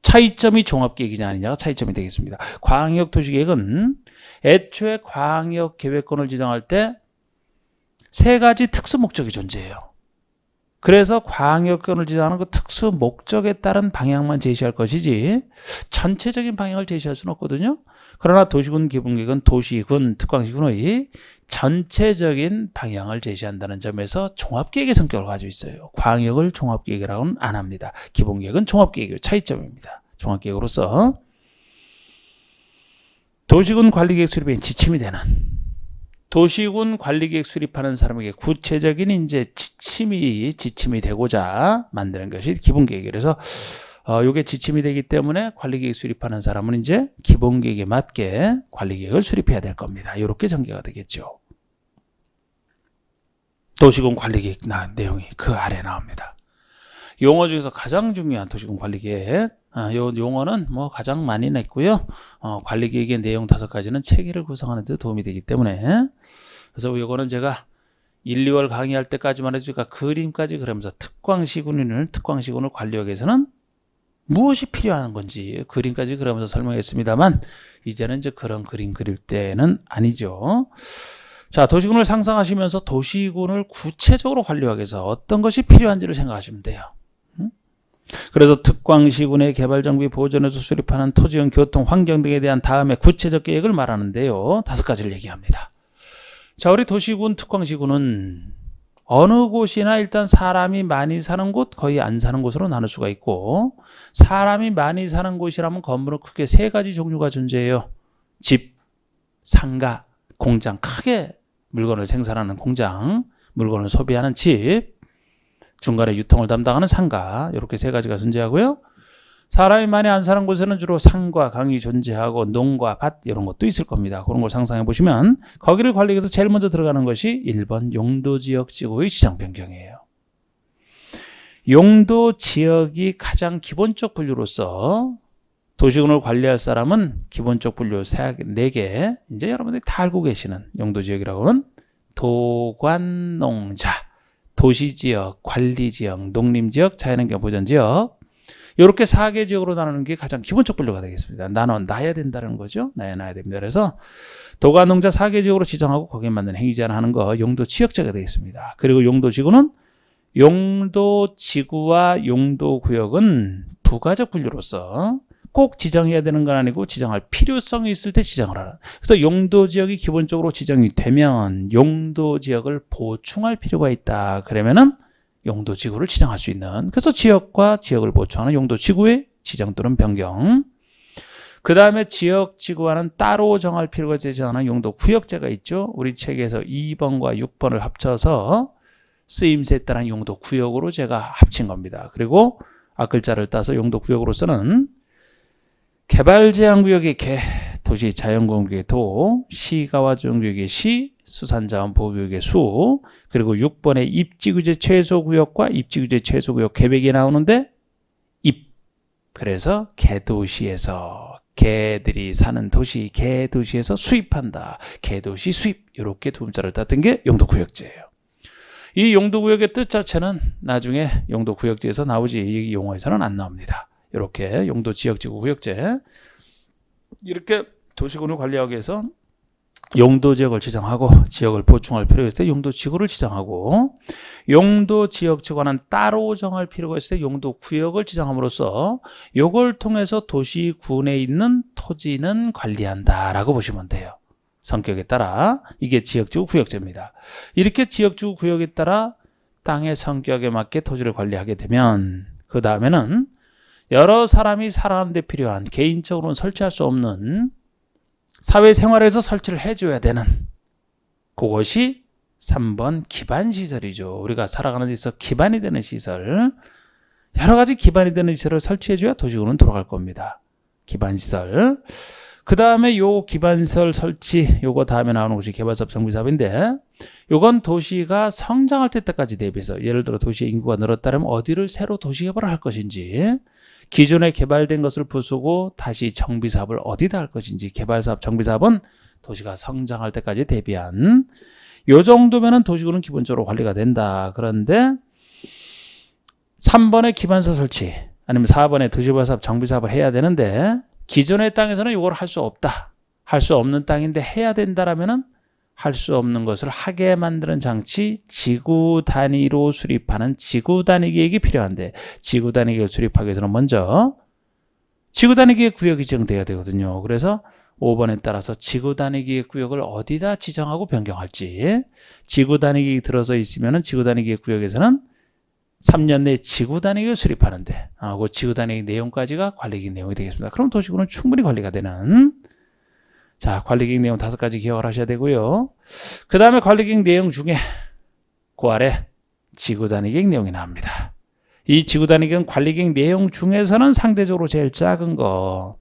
차이점이 종합계획이냐 아니냐가 차이점이 되겠습니다. 광역도시계획은 애초에 광역계획권을 지정할 때 세 가지 특수 목적이 존재해요. 그래서 광역권을 지정하는 그 특수 목적에 따른 방향만 제시할 것이지 전체적인 방향을 제시할 수는 없거든요. 그러나 도시군 기본계획은 도시군 특광시군의 전체적인 방향을 제시한다는 점에서 종합계획의 성격을 가지고 있어요. 광역을 종합계획이라고는 안 합니다. 기본계획은 종합계획의 차이점입니다. 종합계획으로서 도시군 관리계획 수립에 지침이 되는 도시군 관리계획 수립하는 사람에게 구체적인 이제 지침이 지침이 되고자 만드는 것이 기본계획이래서 어, 요게 지침이 되기 때문에 관리계획 수립하는 사람은 이제 기본계획에 맞게 관리계획을 수립해야 될 겁니다. 이렇게 전개가 되겠죠. 도시군 관리계획 내용이 그 아래 나옵니다. 용어 중에서 가장 중요한 도시군 관리계획 아, 요 용어는 뭐 가장 많이 냈고요. 어, 관리계획의 내용 다섯 가지는 체계를 구성하는 데 도움이 되기 때문에 그래서 요거는 제가 1, 2월 강의할 때까지만 해주니까 그림까지 그러면서 특광시군을 특광시군을 관리하기위해서는 무엇이 필요한 건지 그림까지 그러면서 설명했습니다만 이제는 이제 그런 그림 그릴 때는 아니죠. 자, 도시군을 상상하시면서 도시군을 구체적으로 관리하기 위해서 어떤 것이 필요한지를 생각하시면 돼요. 그래서 특광시군의 개발정비 보존에서 수립하는 토지형 교통 환경 등에 대한 다음에 구체적 계획을 말하는데요. 다섯 가지를 얘기합니다. 자, 우리 도시군, 특광시군은 어느 곳이나 일단 사람이 많이 사는 곳, 거의 안 사는 곳으로 나눌 수가 있고 사람이 많이 사는 곳이라면 건물은 크게 세 가지 종류가 존재해요. 집, 상가, 공장 크게 물건을 생산하는 공장, 물건을 소비하는 집, 중간에 유통을 담당하는 상가 이렇게 세 가지가 존재하고요. 사람이 많이 안 사는 곳에는 주로 산과 강이 존재하고 농과 밭 이런 것도 있을 겁니다. 그런 걸 상상해 보시면 거기를 관리해서 제일 먼저 들어가는 것이 1번 용도지역 지구의 시장 변경이에요. 용도 지역이 가장 기본적 분류로서 도시군을 관리할 사람은 기본적 분류 4개 이제 여러분들이 다 알고 계시는 용도지역이라고 는 도관농자 도시지역, 관리지역, 농림지역, 자연환경 보전지역 이렇게 4개 지역으로 나누는 게 가장 기본적 분류가 되겠습니다. 나눠 놔야 된다는 거죠. 나야 놔야 됩니다. 그래서 도관농자 4개 지역으로 지정하고 거기에 맞는 행위 제한하는 거 용도 지역제가 되겠습니다. 그리고 용도 지구는 용도 지구와 용도 구역은 부가적 분류로서 꼭 지정해야 되는 건 아니고 지정할 필요성이 있을 때 지정을 하라. 그래서 용도 지역이 기본적으로 지정이 되면 용도 지역을 보충할 필요가 있다. 그러면은 용도 지구를 지정할 수 있는 그래서 지역과 지역을 보충하는 용도 지구의 지정 또는 변경 그 다음에 지역 지구와는 따로 정할 필요가 되지 않은 용도 구역제가 있죠 우리 책에서 2번과 6번을 합쳐서 쓰임새에 따른 용도 구역으로 제가 합친 겁니다 그리고 앞글자를 따서 용도 구역으로 쓰는 개발 제한 구역의 개, 도시 자연공격의 도, 시가와 정구역의 시, 수산자원보호구역의 수, 그리고 6번의입지구제 최소구역과 입지구제 최소구역 계획이 나오는데 입, 그래서 개도시에서 개들이 사는 도시, 개도시에서 수입한다. 개도시 수입 이렇게 두 문자를 땄던 게 용도구역제예요. 이 용도구역의 뜻 자체는 나중에 용도구역제에서 나오지 이 용어에서는 안 나옵니다. 이렇게 용도 지역 지구 구역제 이렇게 도시군을 관리하기 위해서 용도 지역을 지정하고 지역을 보충할 필요가 있을 때 용도 지구를 지정하고 용도 지역 지구는 따로 정할 필요가 있을 때 용도 구역을 지정함으로써 요걸 통해서 도시군에 있는 토지는 관리한다라고 보시면 돼요. 성격에 따라 이게 지역 지구 구역제입니다. 이렇게 지역 지구 구역에 따라 땅의 성격에 맞게 토지를 관리하게 되면 그 다음에는 여러 사람이 살아가는데 필요한 개인적으로는 설치할 수 없는 사회생활에서 설치를 해줘야 되는 그것이 3번 기반시설이죠. 우리가 살아가는 데 있어 기반이 되는 시설 여러 가지 기반이 되는 시설을 설치해줘야 도시구는 돌아갈 겁니다. 기반시설 그 다음에 요 기반시설 설치 요거 다음에 나오는 것이 개발사업 정비사업인데 요건 도시가 성장할 때까지 대비해서 예를 들어 도시의 인구가 늘었다면 어디를 새로 도시 개발을 할 것인지 기존에 개발된 것을 부수고 다시 정비사업을 어디다 할 것인지 개발사업, 정비사업은 도시가 성장할 때까지 대비한 요 정도면은 도시구는 기본적으로 관리가 된다. 그런데 3번에 기반서 설치 아니면 4번에 도시발사업 정비사업을 해야 되는데 기존의 땅에서는 이걸 할 수 없다. 할 수 없는 땅인데 해야 된다라면은 할수 없는 것을 하게 만드는 장치 지구 단위로 수립하는 지구 단위 계획이 필요한데 지구 단위 계획을 수립하기 위해서는 먼저 지구 단위 계획 구역이 지정돼야 되거든요. 그래서 5번에 따라서 지구 단위 계획 구역을 어디다 지정하고 변경할지 지구 단위 계획이 들어서 있으면 지구 단위 계획 구역에서는 3년 내에 지구 단위 계획을 수립하는데 아, 그 지구 단위 계획 내용까지가 관리 계획 내용이 되겠습니다. 그럼 도시구는 충분히 관리가 되는 자, 관리 계획 내용 다섯 가지 기억을 하셔야 되고요. 그 다음에 관리 계획 내용 중에 그 아래 지구단위 계획 내용이 나옵니다. 이 지구단위객은 관리 계획 내용 중에서는 상대적으로 제일 작은 거.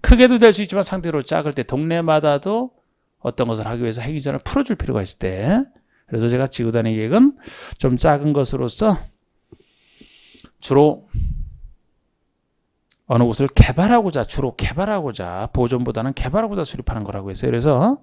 크게도 될 수 있지만 상대적으로 작을 때 동네마다도 어떤 것을 하기 위해서 행위전을 풀어줄 필요가 있을 때 그래서 제가 지구단위계획은좀 작은 것으로서 주로 어느 곳을 개발하고자 주로 개발하고자 보존보다는 개발하고자 수립하는 거라고 했어요. 그래서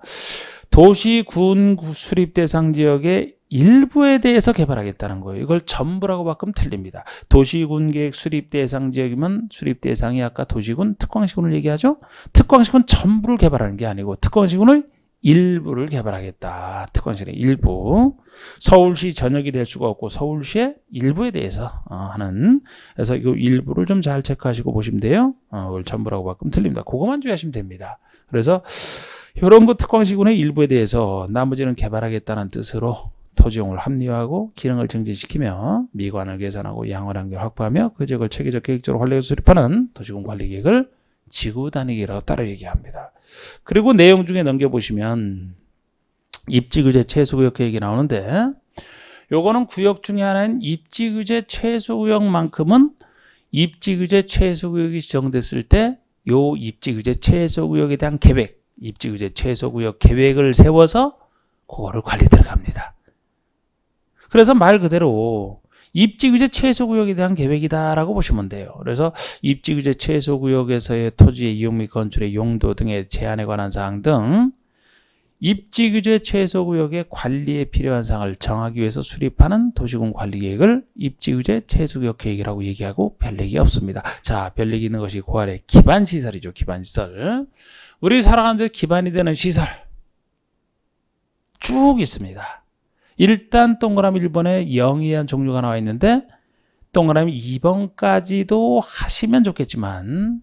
도시, 군, 수립 대상 지역의 일부에 대해서 개발하겠다는 거예요. 이걸 전부라고 바꾸면 틀립니다. 도시군 계획 수립 대상 지역이면 수립 대상이 아까 도시군, 특광시군을 얘기하죠. 특광시군 전부를 개발하는 게 아니고 특광시군의 일부를 개발하겠다. 특권실의 일부. 서울시 전역이 될 수가 없고 서울시의 일부에 대해서 어, 하는 그래서 이 일부를 좀 잘 체크하시고 보시면 돼요. 어, 전부라고 가끔 틀립니다. 그것만 주의하시면 됩니다. 그래서 이런 거특권시군의 일부에 대해서 나머지는 개발하겠다는 뜻으로 토지용을 합리화하고 기능을 증진시키며 미관을 개선하고 양을 한결 확보하며 그 지역을 체계적 계획적으로 활력에 수립하는 도시공 관리 계획을 지구 단위기라고 따로 얘기합니다. 그리고 내용 중에 넘겨보시면 입지규제 최소구역 계획이 나오는데 요거는 구역 중에 하나인 입지규제 최소구역만큼은 입지규제 최소구역이 지정됐을 때요 입지규제 최소구역에 대한 계획 입지규제 최소구역 계획을 세워서 그거를 관리 들어갑니다. 그래서 말 그대로 입지 규제 최소 구역에 대한 계획이다라고 보시면 돼요. 그래서 입지 규제 최소 구역에서의 토지의 이용 및 건축의 용도 등의 제한에 관한 사항 등 입지 규제 최소 구역의 관리에 필요한 사항을 정하기 위해서 수립하는 도시군 관리 계획을 입지 규제 최소 구역 계획이라고 얘기하고 별 얘기 없습니다. 자, 별 얘기 있는 것이 고아래 기반 시설이죠. 기반 시설. 우리 살아가는 데 기반이 되는 시설 쭉 있습니다. 일단 동그라미 1번에 영이한 종류가 나와 있는데 동그라미 2번까지도 하시면 좋겠지만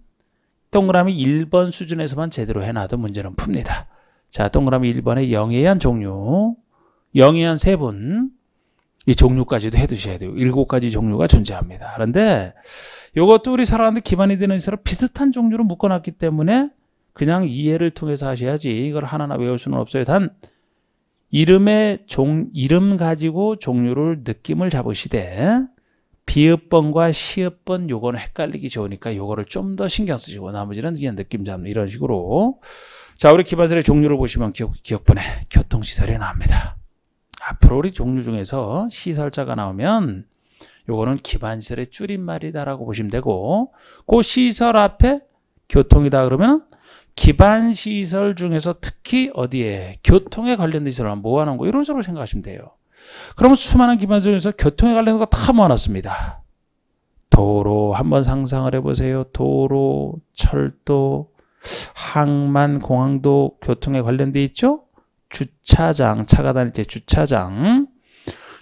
동그라미 1번 수준에서만 제대로 해놔도 문제는 풉니다. 자, 동그라미 1번에 영이한 종류, 영이한 세분 이 종류까지도 해두셔야 돼요. 일곱 가지 종류가 존재합니다. 그런데 이것도 우리 사람가는 기반이 되는 서로 비슷한 종류로 묶어놨기 때문에 그냥 이해를 통해서 하셔야지 이걸 하나하나 외울 수는 없어요. 단 이름의 종, 이름 가지고 종류를 느낌을 잡으시되 비읍번과 시읍번 요거는 헷갈리기 좋으니까 요거를 좀 더 신경 쓰시고 나머지는 그냥 느낌 잡는 이런 식으로 자 우리 기반설의 종류를 보시면 기억, 기억분에 교통시설이 나옵니다 앞으로 우리 종류 중에서 시설자가 나오면 요거는 기반시설의 줄임말이다라고 보시면 되고 그 시설 앞에 교통이다 그러면 기반 시설 중에서 특히 어디에 교통에 관련된 시설을 모아놓은 거 이런 식으로 생각하시면 돼요. 그러면 수많은 기반 시설에서 교통에 관련된 거 다 모아놨습니다. 도로 한번 상상을 해보세요. 도로, 철도, 항만, 공항도 교통에 관련돼 있죠. 주차장, 차가 다닐 때 주차장,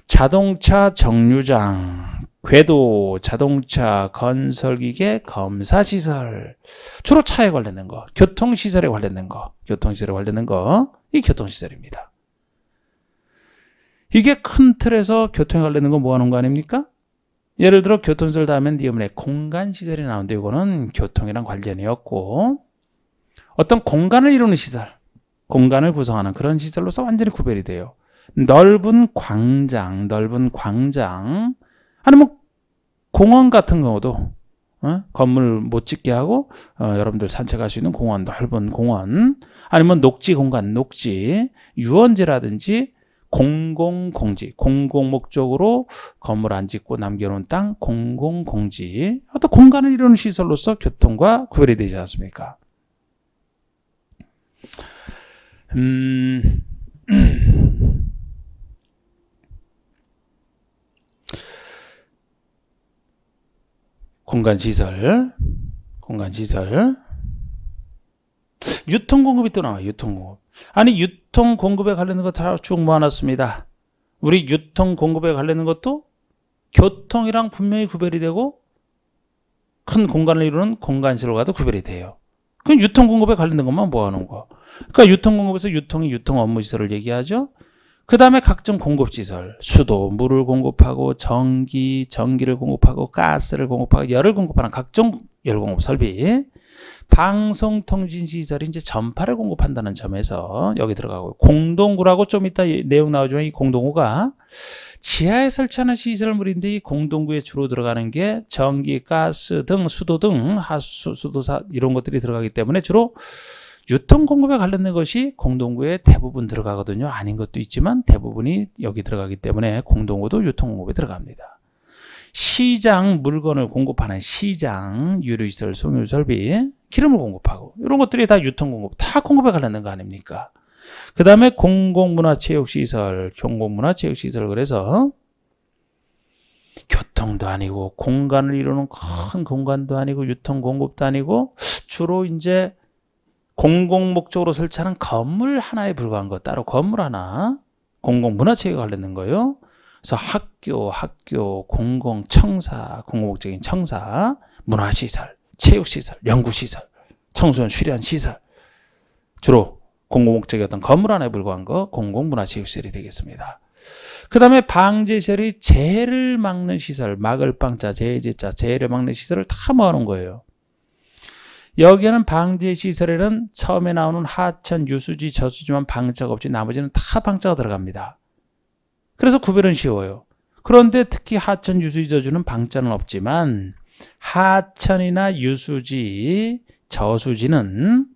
자동차 정류장, 궤도, 자동차, 건설기계, 검사시설. 주로 차에 관련된 거, 교통시설에 관련된 거, 교통시설에 관련된 거, 이 교통시설입니다. 이게 큰 틀에서 교통에 관련된 거뭐 하는 거 아닙니까? 예를 들어 교통시설 다음엔 디음에 네 공간시설이 나오는데 이거는 교통이랑 관련이 없고 어떤 공간을 이루는 시설, 공간을 구성하는 그런 시설로서 완전히 구별이 돼요. 넓은 광장, 넓은 광장, 아니면 뭐, 공원 같은 경우도 어? 건물 못 짓게 하고 어, 여러분들 산책할 수 있는 공원 도 넓은 공원 아니면 뭐, 녹지 공간 녹지 유원지라든지 공공공지 공공 목적으로 건물 안 짓고 남겨놓은 땅 공공공지 어떤 공간을 이루는 시설로서 교통과 구별이 되지 않습니까? 음... 공간시설, 공간시설. 유통공급이 또 나와요. 유통공급. 아니 유통공급에 관련된 거다쭉 모아놨습니다. 우리 유통공급에 관련된 것도 교통이랑 분명히 구별이 되고 큰 공간을 이루는 공간시로 가도 구별이 돼요. 그럼 유통공급에 관련된 것만 모아놓은 거. 그러니까 유통공급에서 유통이 유통 업무시설을 얘기하죠. 그 다음에 각종 공급시설, 수도, 물을 공급하고 전기, 전기를 공급하고 가스를 공급하고 열을 공급하는 각종 열공업 설비 방송 통신 시설이 이제 전파를 공급한다는 점에서 여기 들어가고 공동구라고 좀 이따 내용 나오지만 이 공동구가 지하에 설치하는 시설물인데 이 공동구에 주로 들어가는 게 전기, 가스 등 수도 등 하수 수도사 이런 것들이 들어가기 때문에 주로 유통 공급에 관련된 것이 공동구에 대부분 들어가거든요. 아닌 것도 있지만 대부분이 여기 들어가기 때문에 공동구도 유통 공급에 들어갑니다. 시장 물건을 공급하는 시장, 유류시설, 송유설비, 기름을 공급하고 이런 것들이 다 유통 공급, 다 공급에 관련된 거 아닙니까? 그 다음에 공공문화체육시설, 경공문화체육시설 그래서 교통도 아니고 공간을 이루는 큰 공간도 아니고 유통 공급도 아니고 주로 이제 공공 목적으로 설치하는 건물 하나에 불과한 것. 따로 건물 하나 공공 문화체육에 관련된 거요. 예 그래서 학교, 학교, 공공, 청사, 공공적인 청사, 문화시설, 체육시설, 연구시설, 청소년 수련시설 주로 공공목적이었던 건물 안에 불과한 거 공공문화체육시설이 되겠습니다. 그 다음에 방제시설이 재해를 막는 시설, 막을 방자, 재해제자, 재해를 막는 시설을 다 모아놓은 거예요. 여기에는 방제 시설에는 처음에 나오는 하천, 유수지, 저수지만 방자가 없지 나머지는 다 방자가 들어갑니다. 그래서 구별은 쉬워요. 그런데 특히 하천, 유수지, 저수지는 방자는 없지만 하천이나 유수지, 저수지는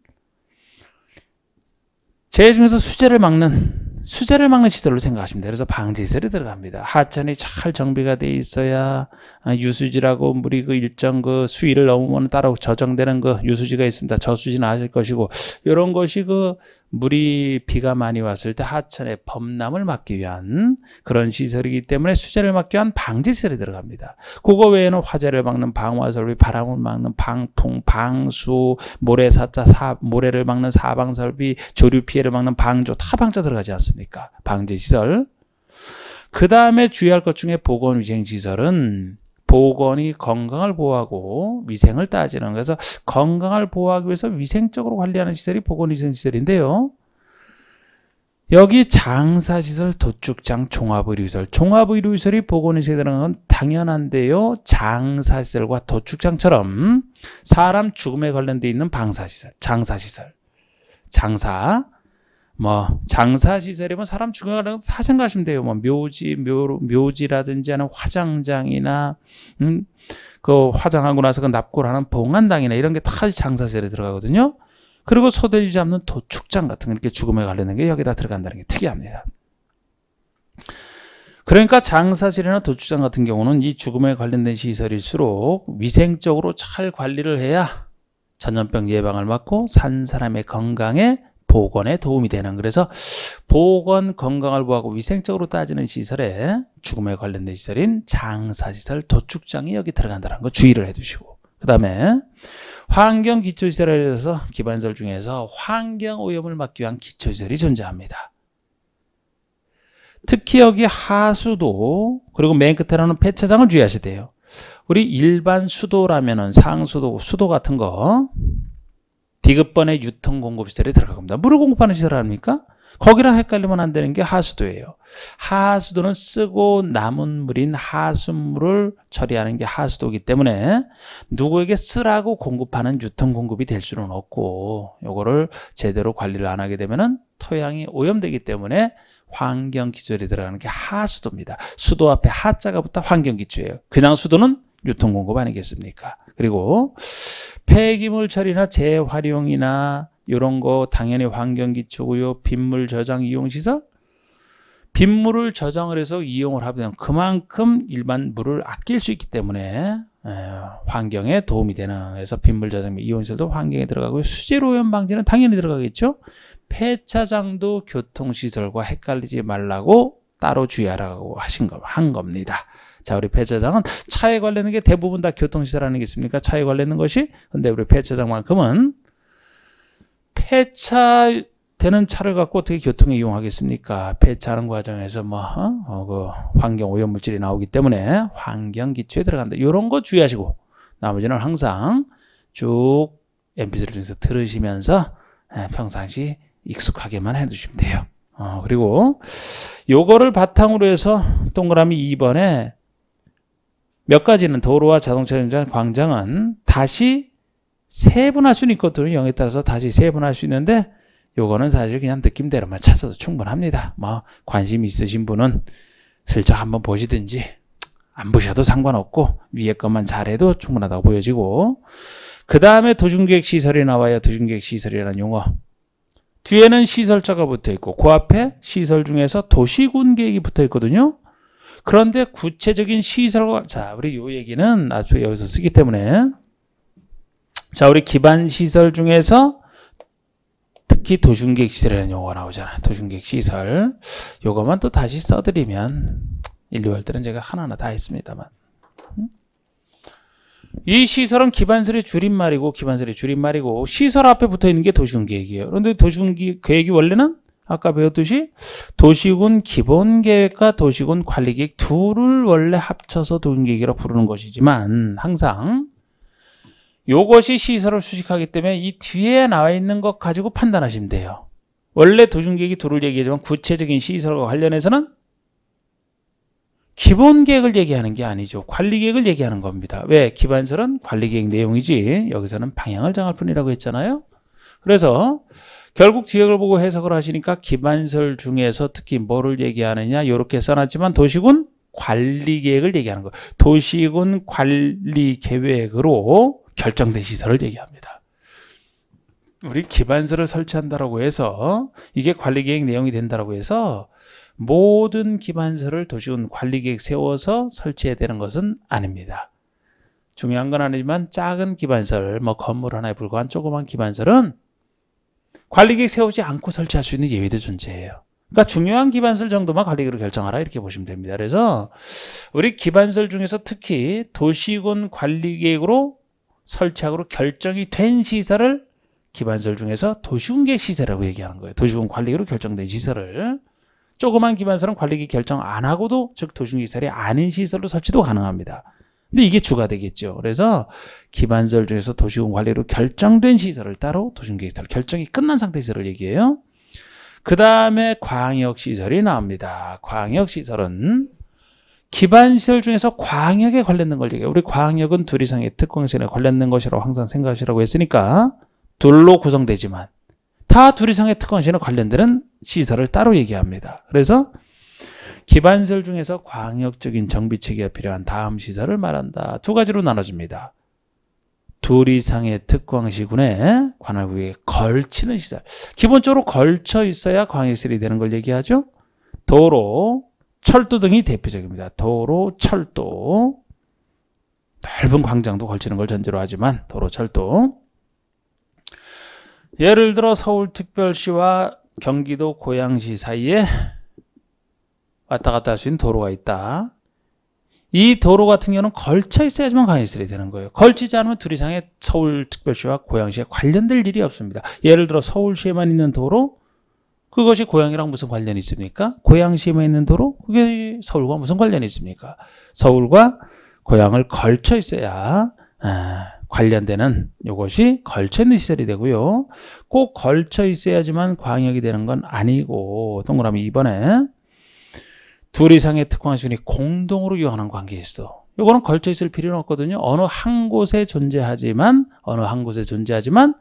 제 중에서 수재를 막는 수재를 막는 시설로 생각하시면 돼요. 그래서 방지시설이 들어갑니다. 하천이 잘 정비가 돼 있어야 아, 유수지라고 물이 그 일정 그 수위를 넘으면 따라 저정되는 그 유수지가 있습니다. 저수지는 아실 것이고 이런 것이 그 물이 비가 많이 왔을 때 하천에 범람을 막기 위한 그런 시설이기 때문에 수재를 막기 위한 방지설이 들어갑니다. 그거 외에는 화재를 막는 방화설비, 바람을 막는 방풍, 방수, 모래사자, 사, 모래를 막는 사방설비, 조류 피해를 막는 방조 다 방자 들어가지 않습니까? 방지시설. 그 다음에 주의할 것 중에 보건위생시설은 보건이 건강을 보호하고 위생을 따지는 그래서 건강을 보호하기 위해서 위생적으로 관리하는 시설이 보건위생시설인데요. 여기 장사시설, 도축장, 종합의료시설. 종합의료시설이 보건의료이라는건 당연한데요. 장사시설과 도축장처럼 사람 죽음에 관련돼 있는 방사시설, 장사시설, 장사, 뭐 장사 시설이면 뭐 사람 죽여가는 다 생각하시면 돼요. 뭐 묘지 묘 묘지라든지 하는 화장장이나 음 그 화장하고 나서 그 납골 하는 봉안당이나 이런 게 다 장사 시에 들어가거든요. 그리고 소돼지 잡는 도축장 같은 게 이렇게 죽음에 관련된 게 여기 다 들어간다는 게 특이합니다. 그러니까 장사실이나 도축장 같은 경우는 이 죽음에 관련된 시설일수록 위생적으로 잘 관리를 해야 전염병 예방을 막고 산 사람의 건강에 보건에 도움이 되는 그래서 보건 건강을 보하고 위생적으로 따지는 시설에 죽음에 관련된 시설인 장사시설 도축장이 여기 들어간다는 거 주의를 해두시고 그 다음에 환경 기초시설에 대해서 기반설 중에서 환경 오염을 막기 위한 기초시설이 존재합니다. 특히 여기 하수도 그리고 맨 끝에는 폐차장을 주의하셔야 돼요. 우리 일반 수도라면은 상수도, 수도 같은 거 디귿번의 유통 공급 시설에 들어갑니다. 물을 공급하는 시설 아닙니까? 거기랑 헷갈리면 안 되는 게 하수도예요. 하수도는 쓰고 남은 물인 하수물을 처리하는 게 하수도이기 때문에 누구에게 쓰라고 공급하는 유통 공급이 될 수는 없고 요거를 제대로 관리를 안 하게 되면은 토양이 오염되기 때문에 환경 기조에 들어가는 게 하수도입니다. 수도 앞에 하자가 붙다 환경 기조예요. 그냥 수도는 유통 공급 아니겠습니까? 그리고 폐기물 처리나 재활용이나 이런 거 당연히 환경기초고요. 빗물 저장 이용시설 빗물을 저장을 해서 이용을 하면 그만큼 일반 물을 아낄 수 있기 때문에 예, 환경에 도움이 되는 그래서 빗물 저장 이용시설도 환경에 들어가고 수질 오염 방지는 당연히 들어가겠죠. 폐차장도 교통시설과 헷갈리지 말라고 따로 주의하라고 하신 거, 한 겁니다. 자 우리 폐차장은 차에 관련된 게 대부분 다 교통시설 아니겠습니까? 차에 관련된 것이 근데 우리 폐차장만큼은 폐차 되는 차를 갖고 어떻게 교통에 이용하겠습니까? 폐차하는 과정에서 뭐, 어? 어, 그 환경 오염물질이 나오기 때문에 환경 기초에 들어간다. 이런 거 주의하시고, 나머지는 항상 쭉 MP3를 통해서 들으시면서 예, 평상시 익숙하게만 해두시면 돼요. 어, 그리고 요거를 바탕으로 해서 동그라미 2번에 몇 가지는 도로와 자동차 정전 광장은 다시 세분할 수는 있거든요. 0에 따라서 다시 세분할 수 있는데 요거는 사실 그냥 느낌대로만 찾아도 충분합니다. 뭐 관심 있으신 분은 슬쩍 한번 보시든지 안 보셔도 상관없고 위에 것만 잘해도 충분하다고 보여지고 그 다음에 도중객 시설이 나와요. 도중객 시설이라는 용어. 뒤에는 시설자가 붙어 있고 그 앞에 시설 중에서 도시군계획이 붙어 있거든요. 그런데 구체적인 시설과 자 우리 요 얘기는 아주 여기서 쓰기 때문에 자 우리 기반 시설 중에서 특히 도중객 시설이라는 용어가 나오잖아 도중객 시설 요거만 또 다시 써드리면 1, 2월 때는 제가 하나하나 다 했습니다만 이 시설은 기반설의 줄임말이고 기반설의 줄임말이고 시설 앞에 붙어 있는 게 도중계획이에요. 그런데 도중계획이 원래는 아까 배웠듯이 도시군 기본계획과 도시군 관리계획 둘을 원래 합쳐서 도시계획이라고 부르는 것이지만 항상 이것이 시설을 수식하기 때문에 이 뒤에 나와 있는 것 가지고 판단하시면 돼요. 원래 도중계획이 둘을 얘기하지만 구체적인 시설과 관련해서는 기본계획을 얘기하는 게 아니죠. 관리계획을 얘기하는 겁니다. 왜? 기반설은 관리계획 내용이지 여기서는 방향을 정할 뿐이라고 했잖아요. 그래서 결국 지역을 보고 해석을 하시니까 기반설 중에서 특히 뭐를 얘기하느냐 이렇게 써놨지만 도시군 관리계획을 얘기하는 거예요. 도시군 관리계획으로 결정된 시설을 얘기합니다. 우리 기반설을 설치한다라고 해서 이게 관리계획 내용이 된다라고 해서 모든 기반설을 도시군 관리계획 세워서 설치해야 되는 것은 아닙니다. 중요한 건 아니지만 작은 기반설, 뭐 건물 하나에 불과한 조그만 기반설은 관리계획 세우지 않고 설치할 수 있는 예외도 존재해요. 그러니까 중요한 기반설 정도만 관리계획을 결정하라 이렇게 보시면 됩니다. 그래서 우리 기반설 중에서 특히 도시군 관리계획으로 설치하고로 결정이 된 시설을 기반설 중에서 도시군계 시설이라고 얘기하는 거예요. 도시군 관리계획으로 결정된 시설을 조그만 기반설은 관리계획 결정 안 하고도 즉 도시군 계 시설이 아닌 시설로 설치도 가능합니다. 근데 이게 주가 되겠죠. 그래서 기반설 시 중에서 도시군 관리로 결정된 시설을 따로 도심계획시설 결정이 끝난 상태 시설을 얘기해요. 그 다음에 광역시설이 나옵니다. 광역시설은 기반시설 중에서 광역에 관련된 걸 얘기해요. 우리 광역은 둘 이상의 특공시설에 관련된 것이라고 항상 생각하시라고 했으니까 둘로 구성되지만 다 둘 이상의 특공시설에 관련되는 시설을 따로 얘기합니다. 그래서 기반설 중에서 광역적인 정비체계가 필요한 다음 시설을 말한다. 두 가지로 나눠집니다. 둘 이상의 특광시군에 관할구역에 걸치는 시설. 기본적으로 걸쳐 있어야 광역시설이 되는 걸 얘기하죠. 도로, 철도 등이 대표적입니다. 도로, 철도. 넓은 광장도 걸치는 걸 전제로 하지만 도로, 철도. 예를 들어 서울특별시와 경기도 고양시 사이에 왔다 갔다 할 수 있는 도로가 있다. 이 도로 같은 경우는 걸쳐 있어야지만 강의설이 되는 거예요. 걸치지 않으면 둘 이상의 서울특별시와 고양시에 관련될 일이 없습니다. 예를 들어 서울시에만 있는 도로 그것이 고양이랑 무슨 관련이 있습니까? 고양시에만 있는 도로 그게 서울과 무슨 관련이 있습니까? 서울과 고양을 걸쳐 있어야 아, 관련되는 이것이 걸쳐 있는 시설이 되고요. 꼭 걸쳐 있어야지만 광역이 되는 건 아니고 동그라미 이번에 둘 이상의 특권하시니 공동으로 요하는 관계에 있어. 요거는 걸쳐 있을 필요는 없거든요. 어느 한 곳에 존재하지만 어느 한 곳에 존재하지만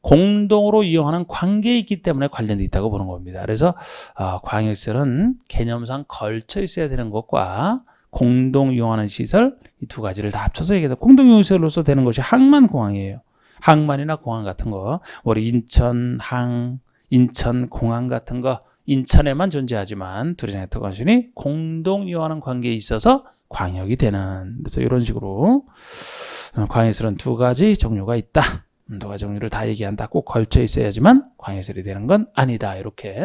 공동으로 이용하는 관계에 있기 때문에 관련돼 있다고 보는 겁니다. 그래서 어, 광역시설은 개념상 걸쳐 있어야 되는 것과 공동 이용하는 시설 이 두 가지를 다 합쳐서 얘기해도 공동 이용 시설로서 되는 것이 항만 공항이에요. 항만이나 공항 같은 거, 뭐 우리 인천 항, 인천 공항 같은 거 인천에만 존재하지만 둘 이상의 특허관심이 공동 이용하는 관계에 있어서 광역이 되는 그래서 이런 식으로 어, 광역설은 두 가지 종류가 있다. 음, 두 가지 종류를 다 얘기한다. 꼭 걸쳐 있어야지만 광역설이 되는 건 아니다. 이렇게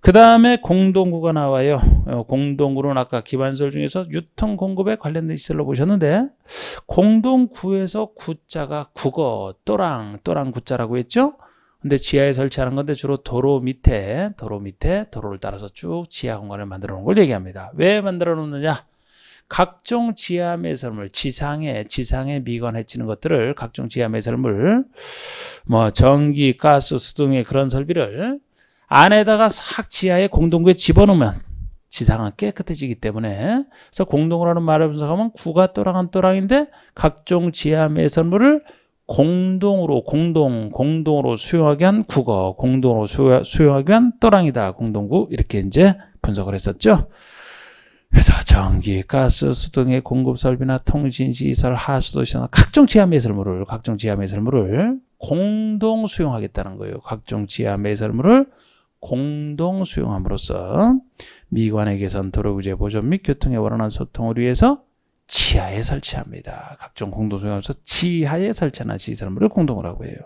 그 다음에 공동구가 나와요. 어, 공동구는 아까 기반설 중에서 유통 공급에 관련된 시설로 보셨는데 공동구에서 구자가 국어, 또랑, 또랑 구자라고 했죠. 근데 지하에 설치하는 건데 주로 도로 밑에, 도로 밑에, 도로를 따라서 쭉 지하 공간을 만들어 놓은 걸 얘기합니다. 왜 만들어 놓느냐? 각종 지하 매설물, 지상에, 지상에 미관해치는 것들을 각종 지하 매설물, 뭐 전기, 가스, 수등의 그런 설비를 안에다가 싹 지하에 공동구에 집어넣으면 지상은 깨끗해지기 때문에 그래서 공동구라는 말을 분석하면 구가 또랑한 또랑인데 각종 지하 매설물을 공동으로 공동 공동으로 수요하기위한 국어 공동으로 수요, 수요하게 한 또랑이다 공동구 이렇게 이제 분석을 했었죠 그래서 전기, 가스, 수등의 공급 설비나 통신, 시설, 하수도 시설, 각종 지하 매설물을 각종 지하 매설물을 공동 수용하겠다는 거예요. 각종 지하 매설물을 공동 수용함으로써 미관의 개선, 도로 구제 보존 및 교통에 원활한 소통을 위해서 지하에 설치합니다. 각종 공동조합에서 지하에 설치하는 시설물을 공동으로하고 해요.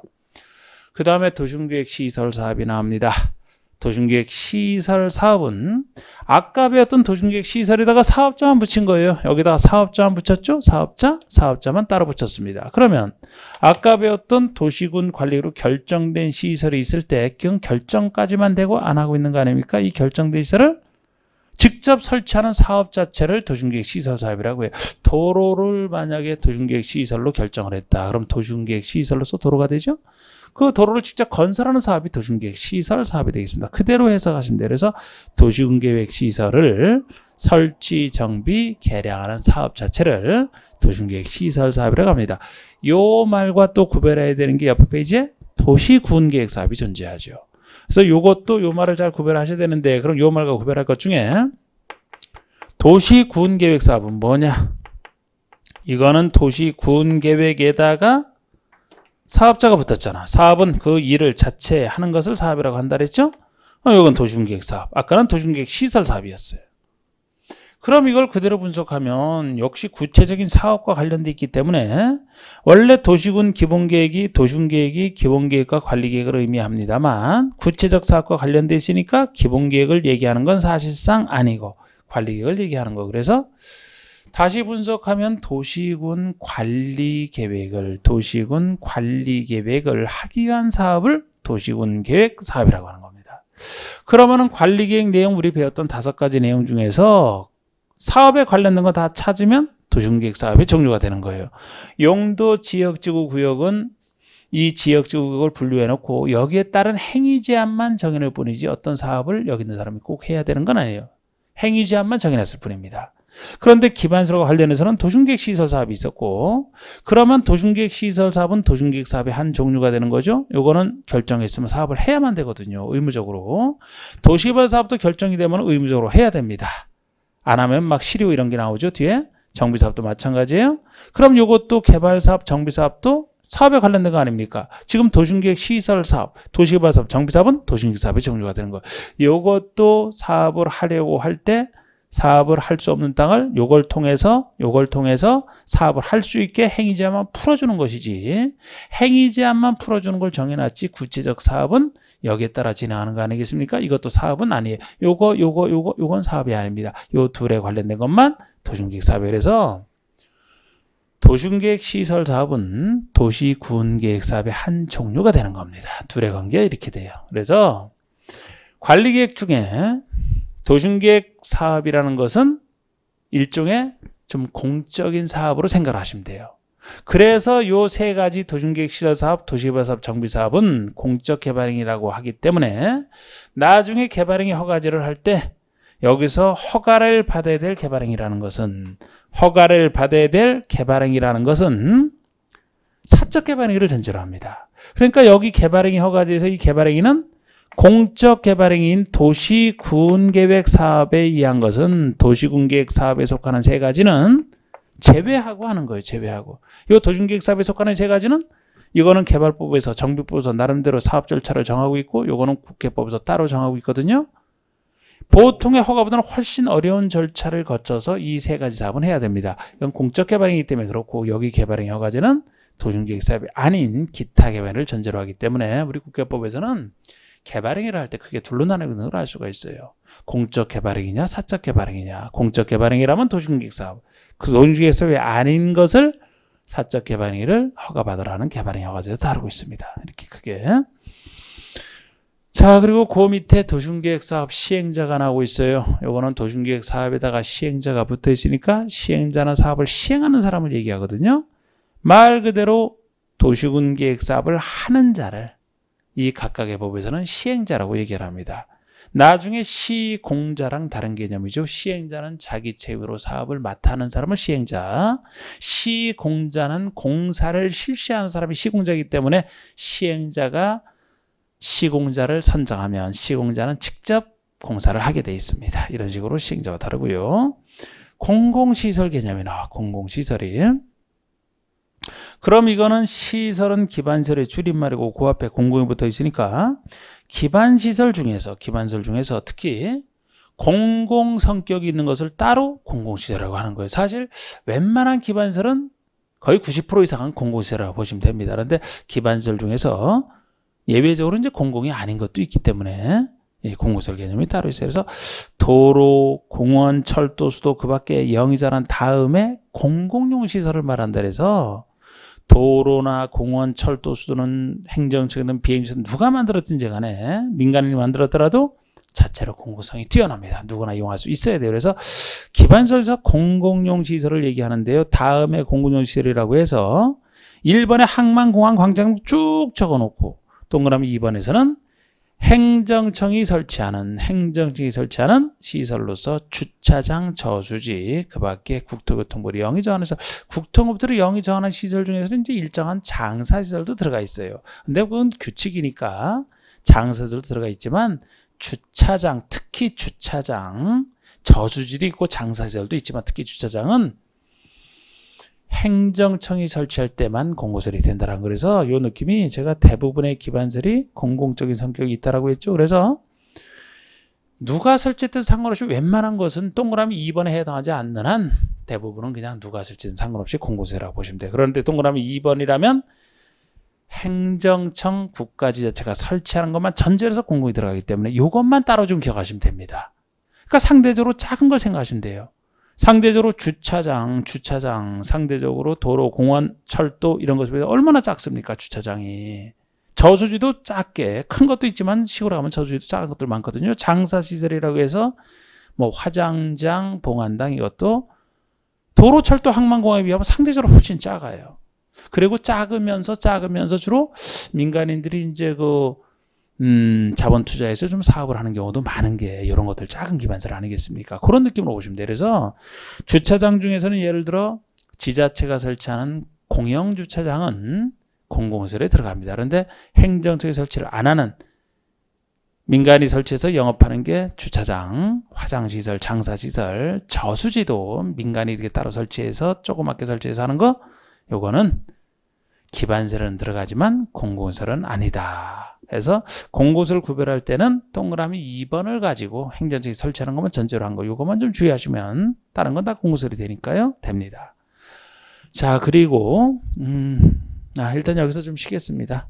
그 다음에 도심기획 시설 사업이 나옵니다. 도심기획 시설 사업은 아까 배웠던 도심기획 시설에다가 사업자만 붙인 거예요. 여기다가 사업자만 붙였죠? 사업자, 사업자만 따로 붙였습니다. 그러면 아까 배웠던 도시군 관리로 결정된 시설이 있을 때 결정까지만 되고 안 하고 있는 거 아닙니까? 이 결정된 시설을 직접 설치하는 사업 자체를 도중계획 시설 사업이라고 해요. 도로를 만약에 도중계획 시설로 결정을 했다. 그럼 도중계획 시설로서 도로가 되죠. 그 도로를 직접 건설하는 사업이 도중계획 시설 사업이 되겠습니다. 그대로 해석하시면 돼요. 그래서 도중계획 시설을 설치, 정비, 개량하는 사업 자체를 도중계획 시설 사업이라고 합니다. 요 말과 또 구별해야 되는 게 옆에 페이지에 도시군계획 사업이 존재하죠. 그래서 요것도 요 말을 잘 구별하셔야 되는데 그럼 요 말과 구별할 것 중에 도시군계획사업은 뭐냐? 이거는 도시군계획에다가 사업자가 붙었잖아. 사업은 그 일을 자체 하는 것을 사업이라고 한다 그랬죠? 어, 이건 도시군계획사업. 아까는 도시군계획시설사업이었어요. 그럼 이걸 그대로 분석하면 역시 구체적인 사업과 관련돼 있기 때문에 원래 도시군 기본계획이 도중계획이 기본계획과 관리계획을 의미합니다만 구체적 사업과 관련돼 있으니까 기본계획을 얘기하는 건 사실상 아니고 관리계획을 얘기하는 거 그래서 다시 분석하면 도시군 관리계획을 도시군 관리계획을 하기 위한 사업을 도시군 계획 사업이라고 하는 겁니다. 그러면은 관리계획 내용 우리 배웠던 다섯 가지 내용 중에서 사업에 관련된 거 다 찾으면 도중계획사업의종류가 되는 거예요. 용도 지역 지구 구역은 이 지역 지구역을 분류해 놓고 여기에 따른 행위 제한만 정해놓을 뿐이지 어떤 사업을 여기 있는 사람이 꼭 해야 되는 건 아니에요. 행위 제한만 정해놨을 뿐입니다. 그런데 기반수로와 관련해서는 도중계획 시설 사업이 있었고 그러면 도중계획 시설 사업은 도중계획 사업의 한 종류가 되는 거죠. 요거는 결정했으면 사업을 해야만 되거든요. 의무적으로. 도시개발 사업도 결정이 되면 의무적으로 해야 됩니다. 안 하면 막 시료 이런 게 나오죠. 뒤에 정비사업도 마찬가지예요. 그럼 이것도 개발사업, 정비사업도 사업에 관련된 거 아닙니까? 지금 도심기획 시설 사업, 도시개발 사업, 정비 사업은 도심기획사업의 종류가 되는 거예요. 요것도 사업을 하려고 할 때 사업을 할 수 없는 땅을 요걸 통해서 요걸 통해서 사업을 할 수 있게 행위제만 한 풀어주는 것이지 행위제만 한 풀어주는 걸 정해놨지 구체적 사업은 여기에 따라 진행하는 거 아니겠습니까? 이것도 사업은 아니에요. 요거 요거 요거 요건 사업이 아닙니다. 요 둘에 관련된 것만 도중계획 사업이라서 도중계획 시설 사업은 도시군계획 사업의 한 종류가 되는 겁니다. 둘의 관계가 이렇게 돼요. 그래서 관리계획 중에 도중계획 사업이라는 것은 일종의 좀 공적인 사업으로 생각을 하시면 돼요. 그래서 요 세 가지 도중계획 시설 사업, 도시개발 사업, 정비 사업은 공적 개발행위라고 하기 때문에 나중에 개발행위 허가제를 할 때 여기서 허가를 받아야 될 개발행위라는 것은 허가를 받아야 될 개발행위라는 것은 사적 개발행위를 전제로 합니다. 그러니까 여기 개발행위 허가제에서 이 개발행위는 공적 개발행위인 도시군계획 사업에 의한 것은 도시군계획 사업에 속하는 세 가지는 제외하고 하는 거예요. 제외하고. 이 도중기획사업에 속하는 세 가지는 이거는 개발법에서 정비법에서 나름대로 사업 절차를 정하고 있고 이거는 국회법에서 따로 정하고 있거든요. 보통의 허가보다는 훨씬 어려운 절차를 거쳐서 이 세 가지 사업은 해야 됩니다. 이건 공적 개발이기 때문에 그렇고 여기 개발행 허가제는 도중기획사업이 아닌 기타 개발을 전제로 하기 때문에 우리 국회법에서는 개발행위를 할 때 크게 둘로 나누는걸 알 수가 있어요. 공적 개발행위냐 사적 개발행위냐 공적 개발행위라면 도중기획사업 그 논중에서 왜 아닌 것을 사적 개방위를 허가받으라는 개방위 허가제도 다루고 있습니다. 이렇게 크게. 자 그리고 그 밑에 도중계획 사업 시행자가 나오고 있어요. 요거는 도중계획 사업에다가 시행자가 붙어 있으니까 시행자나 사업을 시행하는 사람을 얘기하거든요. 말 그대로 도시군 계획 사업을 하는 자를 이 각각의 법에서는 시행자라고 얘기를 합니다. 나중에 시공자랑 다른 개념이죠. 시행자는 자기 채무로 사업을 맡아는 사람을 시행자, 시공자는 공사를 실시하는 사람이 시공자이기 때문에 시행자가 시공자를 선정하면 시공자는 직접 공사를 하게 돼 있습니다. 이런 식으로 시행자와 다르고요. 공공시설 개념이 나 공공시설이. 그럼 이거는 시설은 기반시설의 줄임말이고 그 앞에 공공이 붙어 있으니까 기반시설 중에서 기반시설 중에서 특히 공공 성격이 있는 것을 따로 공공시설이라고 하는 거예요. 사실 웬만한 기반시설은 거의 90% 이상은 공공시설이라고 보시면 됩니다. 그런데 기반시설 중에서 예외적으로 이제 공공이 아닌 것도 있기 때문에 예, 공공시설 개념이 따로 있어요. 그래서 도로, 공원, 철도, 수도 그 밖에 영이 자란 다음에 공공용 시설을 말한다 그래서 도로나 공원, 철도, 수도는 행정처든 비행선 누가 만들었든지 간에 민간인이 만들었더라도 자체로 공공성이 뛰어납니다. 누구나 이용할 수 있어야 돼요. 그래서 기반설서 공공용 시설을 얘기하는데요. 다음에 공공용 시설이라고 해서 1번에 항만, 공항, 광장 쭉 적어놓고 동그라미 2번에서는 행정청이 설치하는 행정청이 설치하는 시설로서 주차장 저수지 그 밖에 국토교통부를 영위 저항해서 국토부를 영위 저하는 시설 중에서는 이제 일정한 장사 시설도 들어가 있어요. 근데 그건 규칙이니까 장사 시설도 들어가 있지만 주차장 특히 주차장 저수지도 있고 장사 시설도 있지만 특히 주차장은 행정청이 설치할 때만 공고설이 된다라는 그래서 이 느낌이 제가 대부분의 기반설이 공공적인 성격이 있다라고 했죠. 그래서 누가 설치든 했 상관없이 웬만한 것은 동그라미 2번에 해당하지 않는 한 대부분은 그냥 누가 설치든 상관없이 공고이라고 보시면 돼요. 그런데 동그라미 2번이라면 행정청 국가지자체가 설치하는 것만 전제로 해서 공공이 들어가기 때문에 이것만 따로 좀 기억하시면 됩니다. 그러니까 상대적으로 작은 걸 생각하시면 돼요. 상대적으로 주차장, 주차장, 상대적으로 도로, 공원, 철도 이런 것에 비해서 얼마나 작습니까? 주차장이. 저수지도 작게, 큰 것도 있지만 시골에 가면 저수지도 작은 것들 많거든요. 장사시설이라고 해서 뭐 화장장, 봉안당 이것도 도로, 철도, 항만공원에 비하면 상대적으로 훨씬 작아요. 그리고 작으면서 작으면서 주로 민간인들이 이제 그 음, 자본 투자에서 좀 사업을 하는 경우도 많은 게 이런 것들 작은 기반사를 아니겠습니까? 그런 느낌으로 보시면 돼요. 그래서 주차장 중에서는 예를 들어 지자체가 설치하는 공영 주차장은 공공설에 들어갑니다. 그런데 행정청이 설치를 안 하는 민간이 설치해서 영업하는 게 주차장, 화장시설, 장사시설, 저수지도 민간이 이렇게 따로 설치해서 조그맣게 설치해서 하는 거 요거는 기반세는 들어가지만 공공설은 아니다. 그래서 공고수를 구별할 때는 동그라미 2번을 가지고 행정책이 설치하는 것만 전제로 한 거. 이것만 좀 주의하시면 다른 건 다 공고설이 되니까요. 됩니다. 자, 그리고 음, 아, 일단 여기서 좀 쉬겠습니다.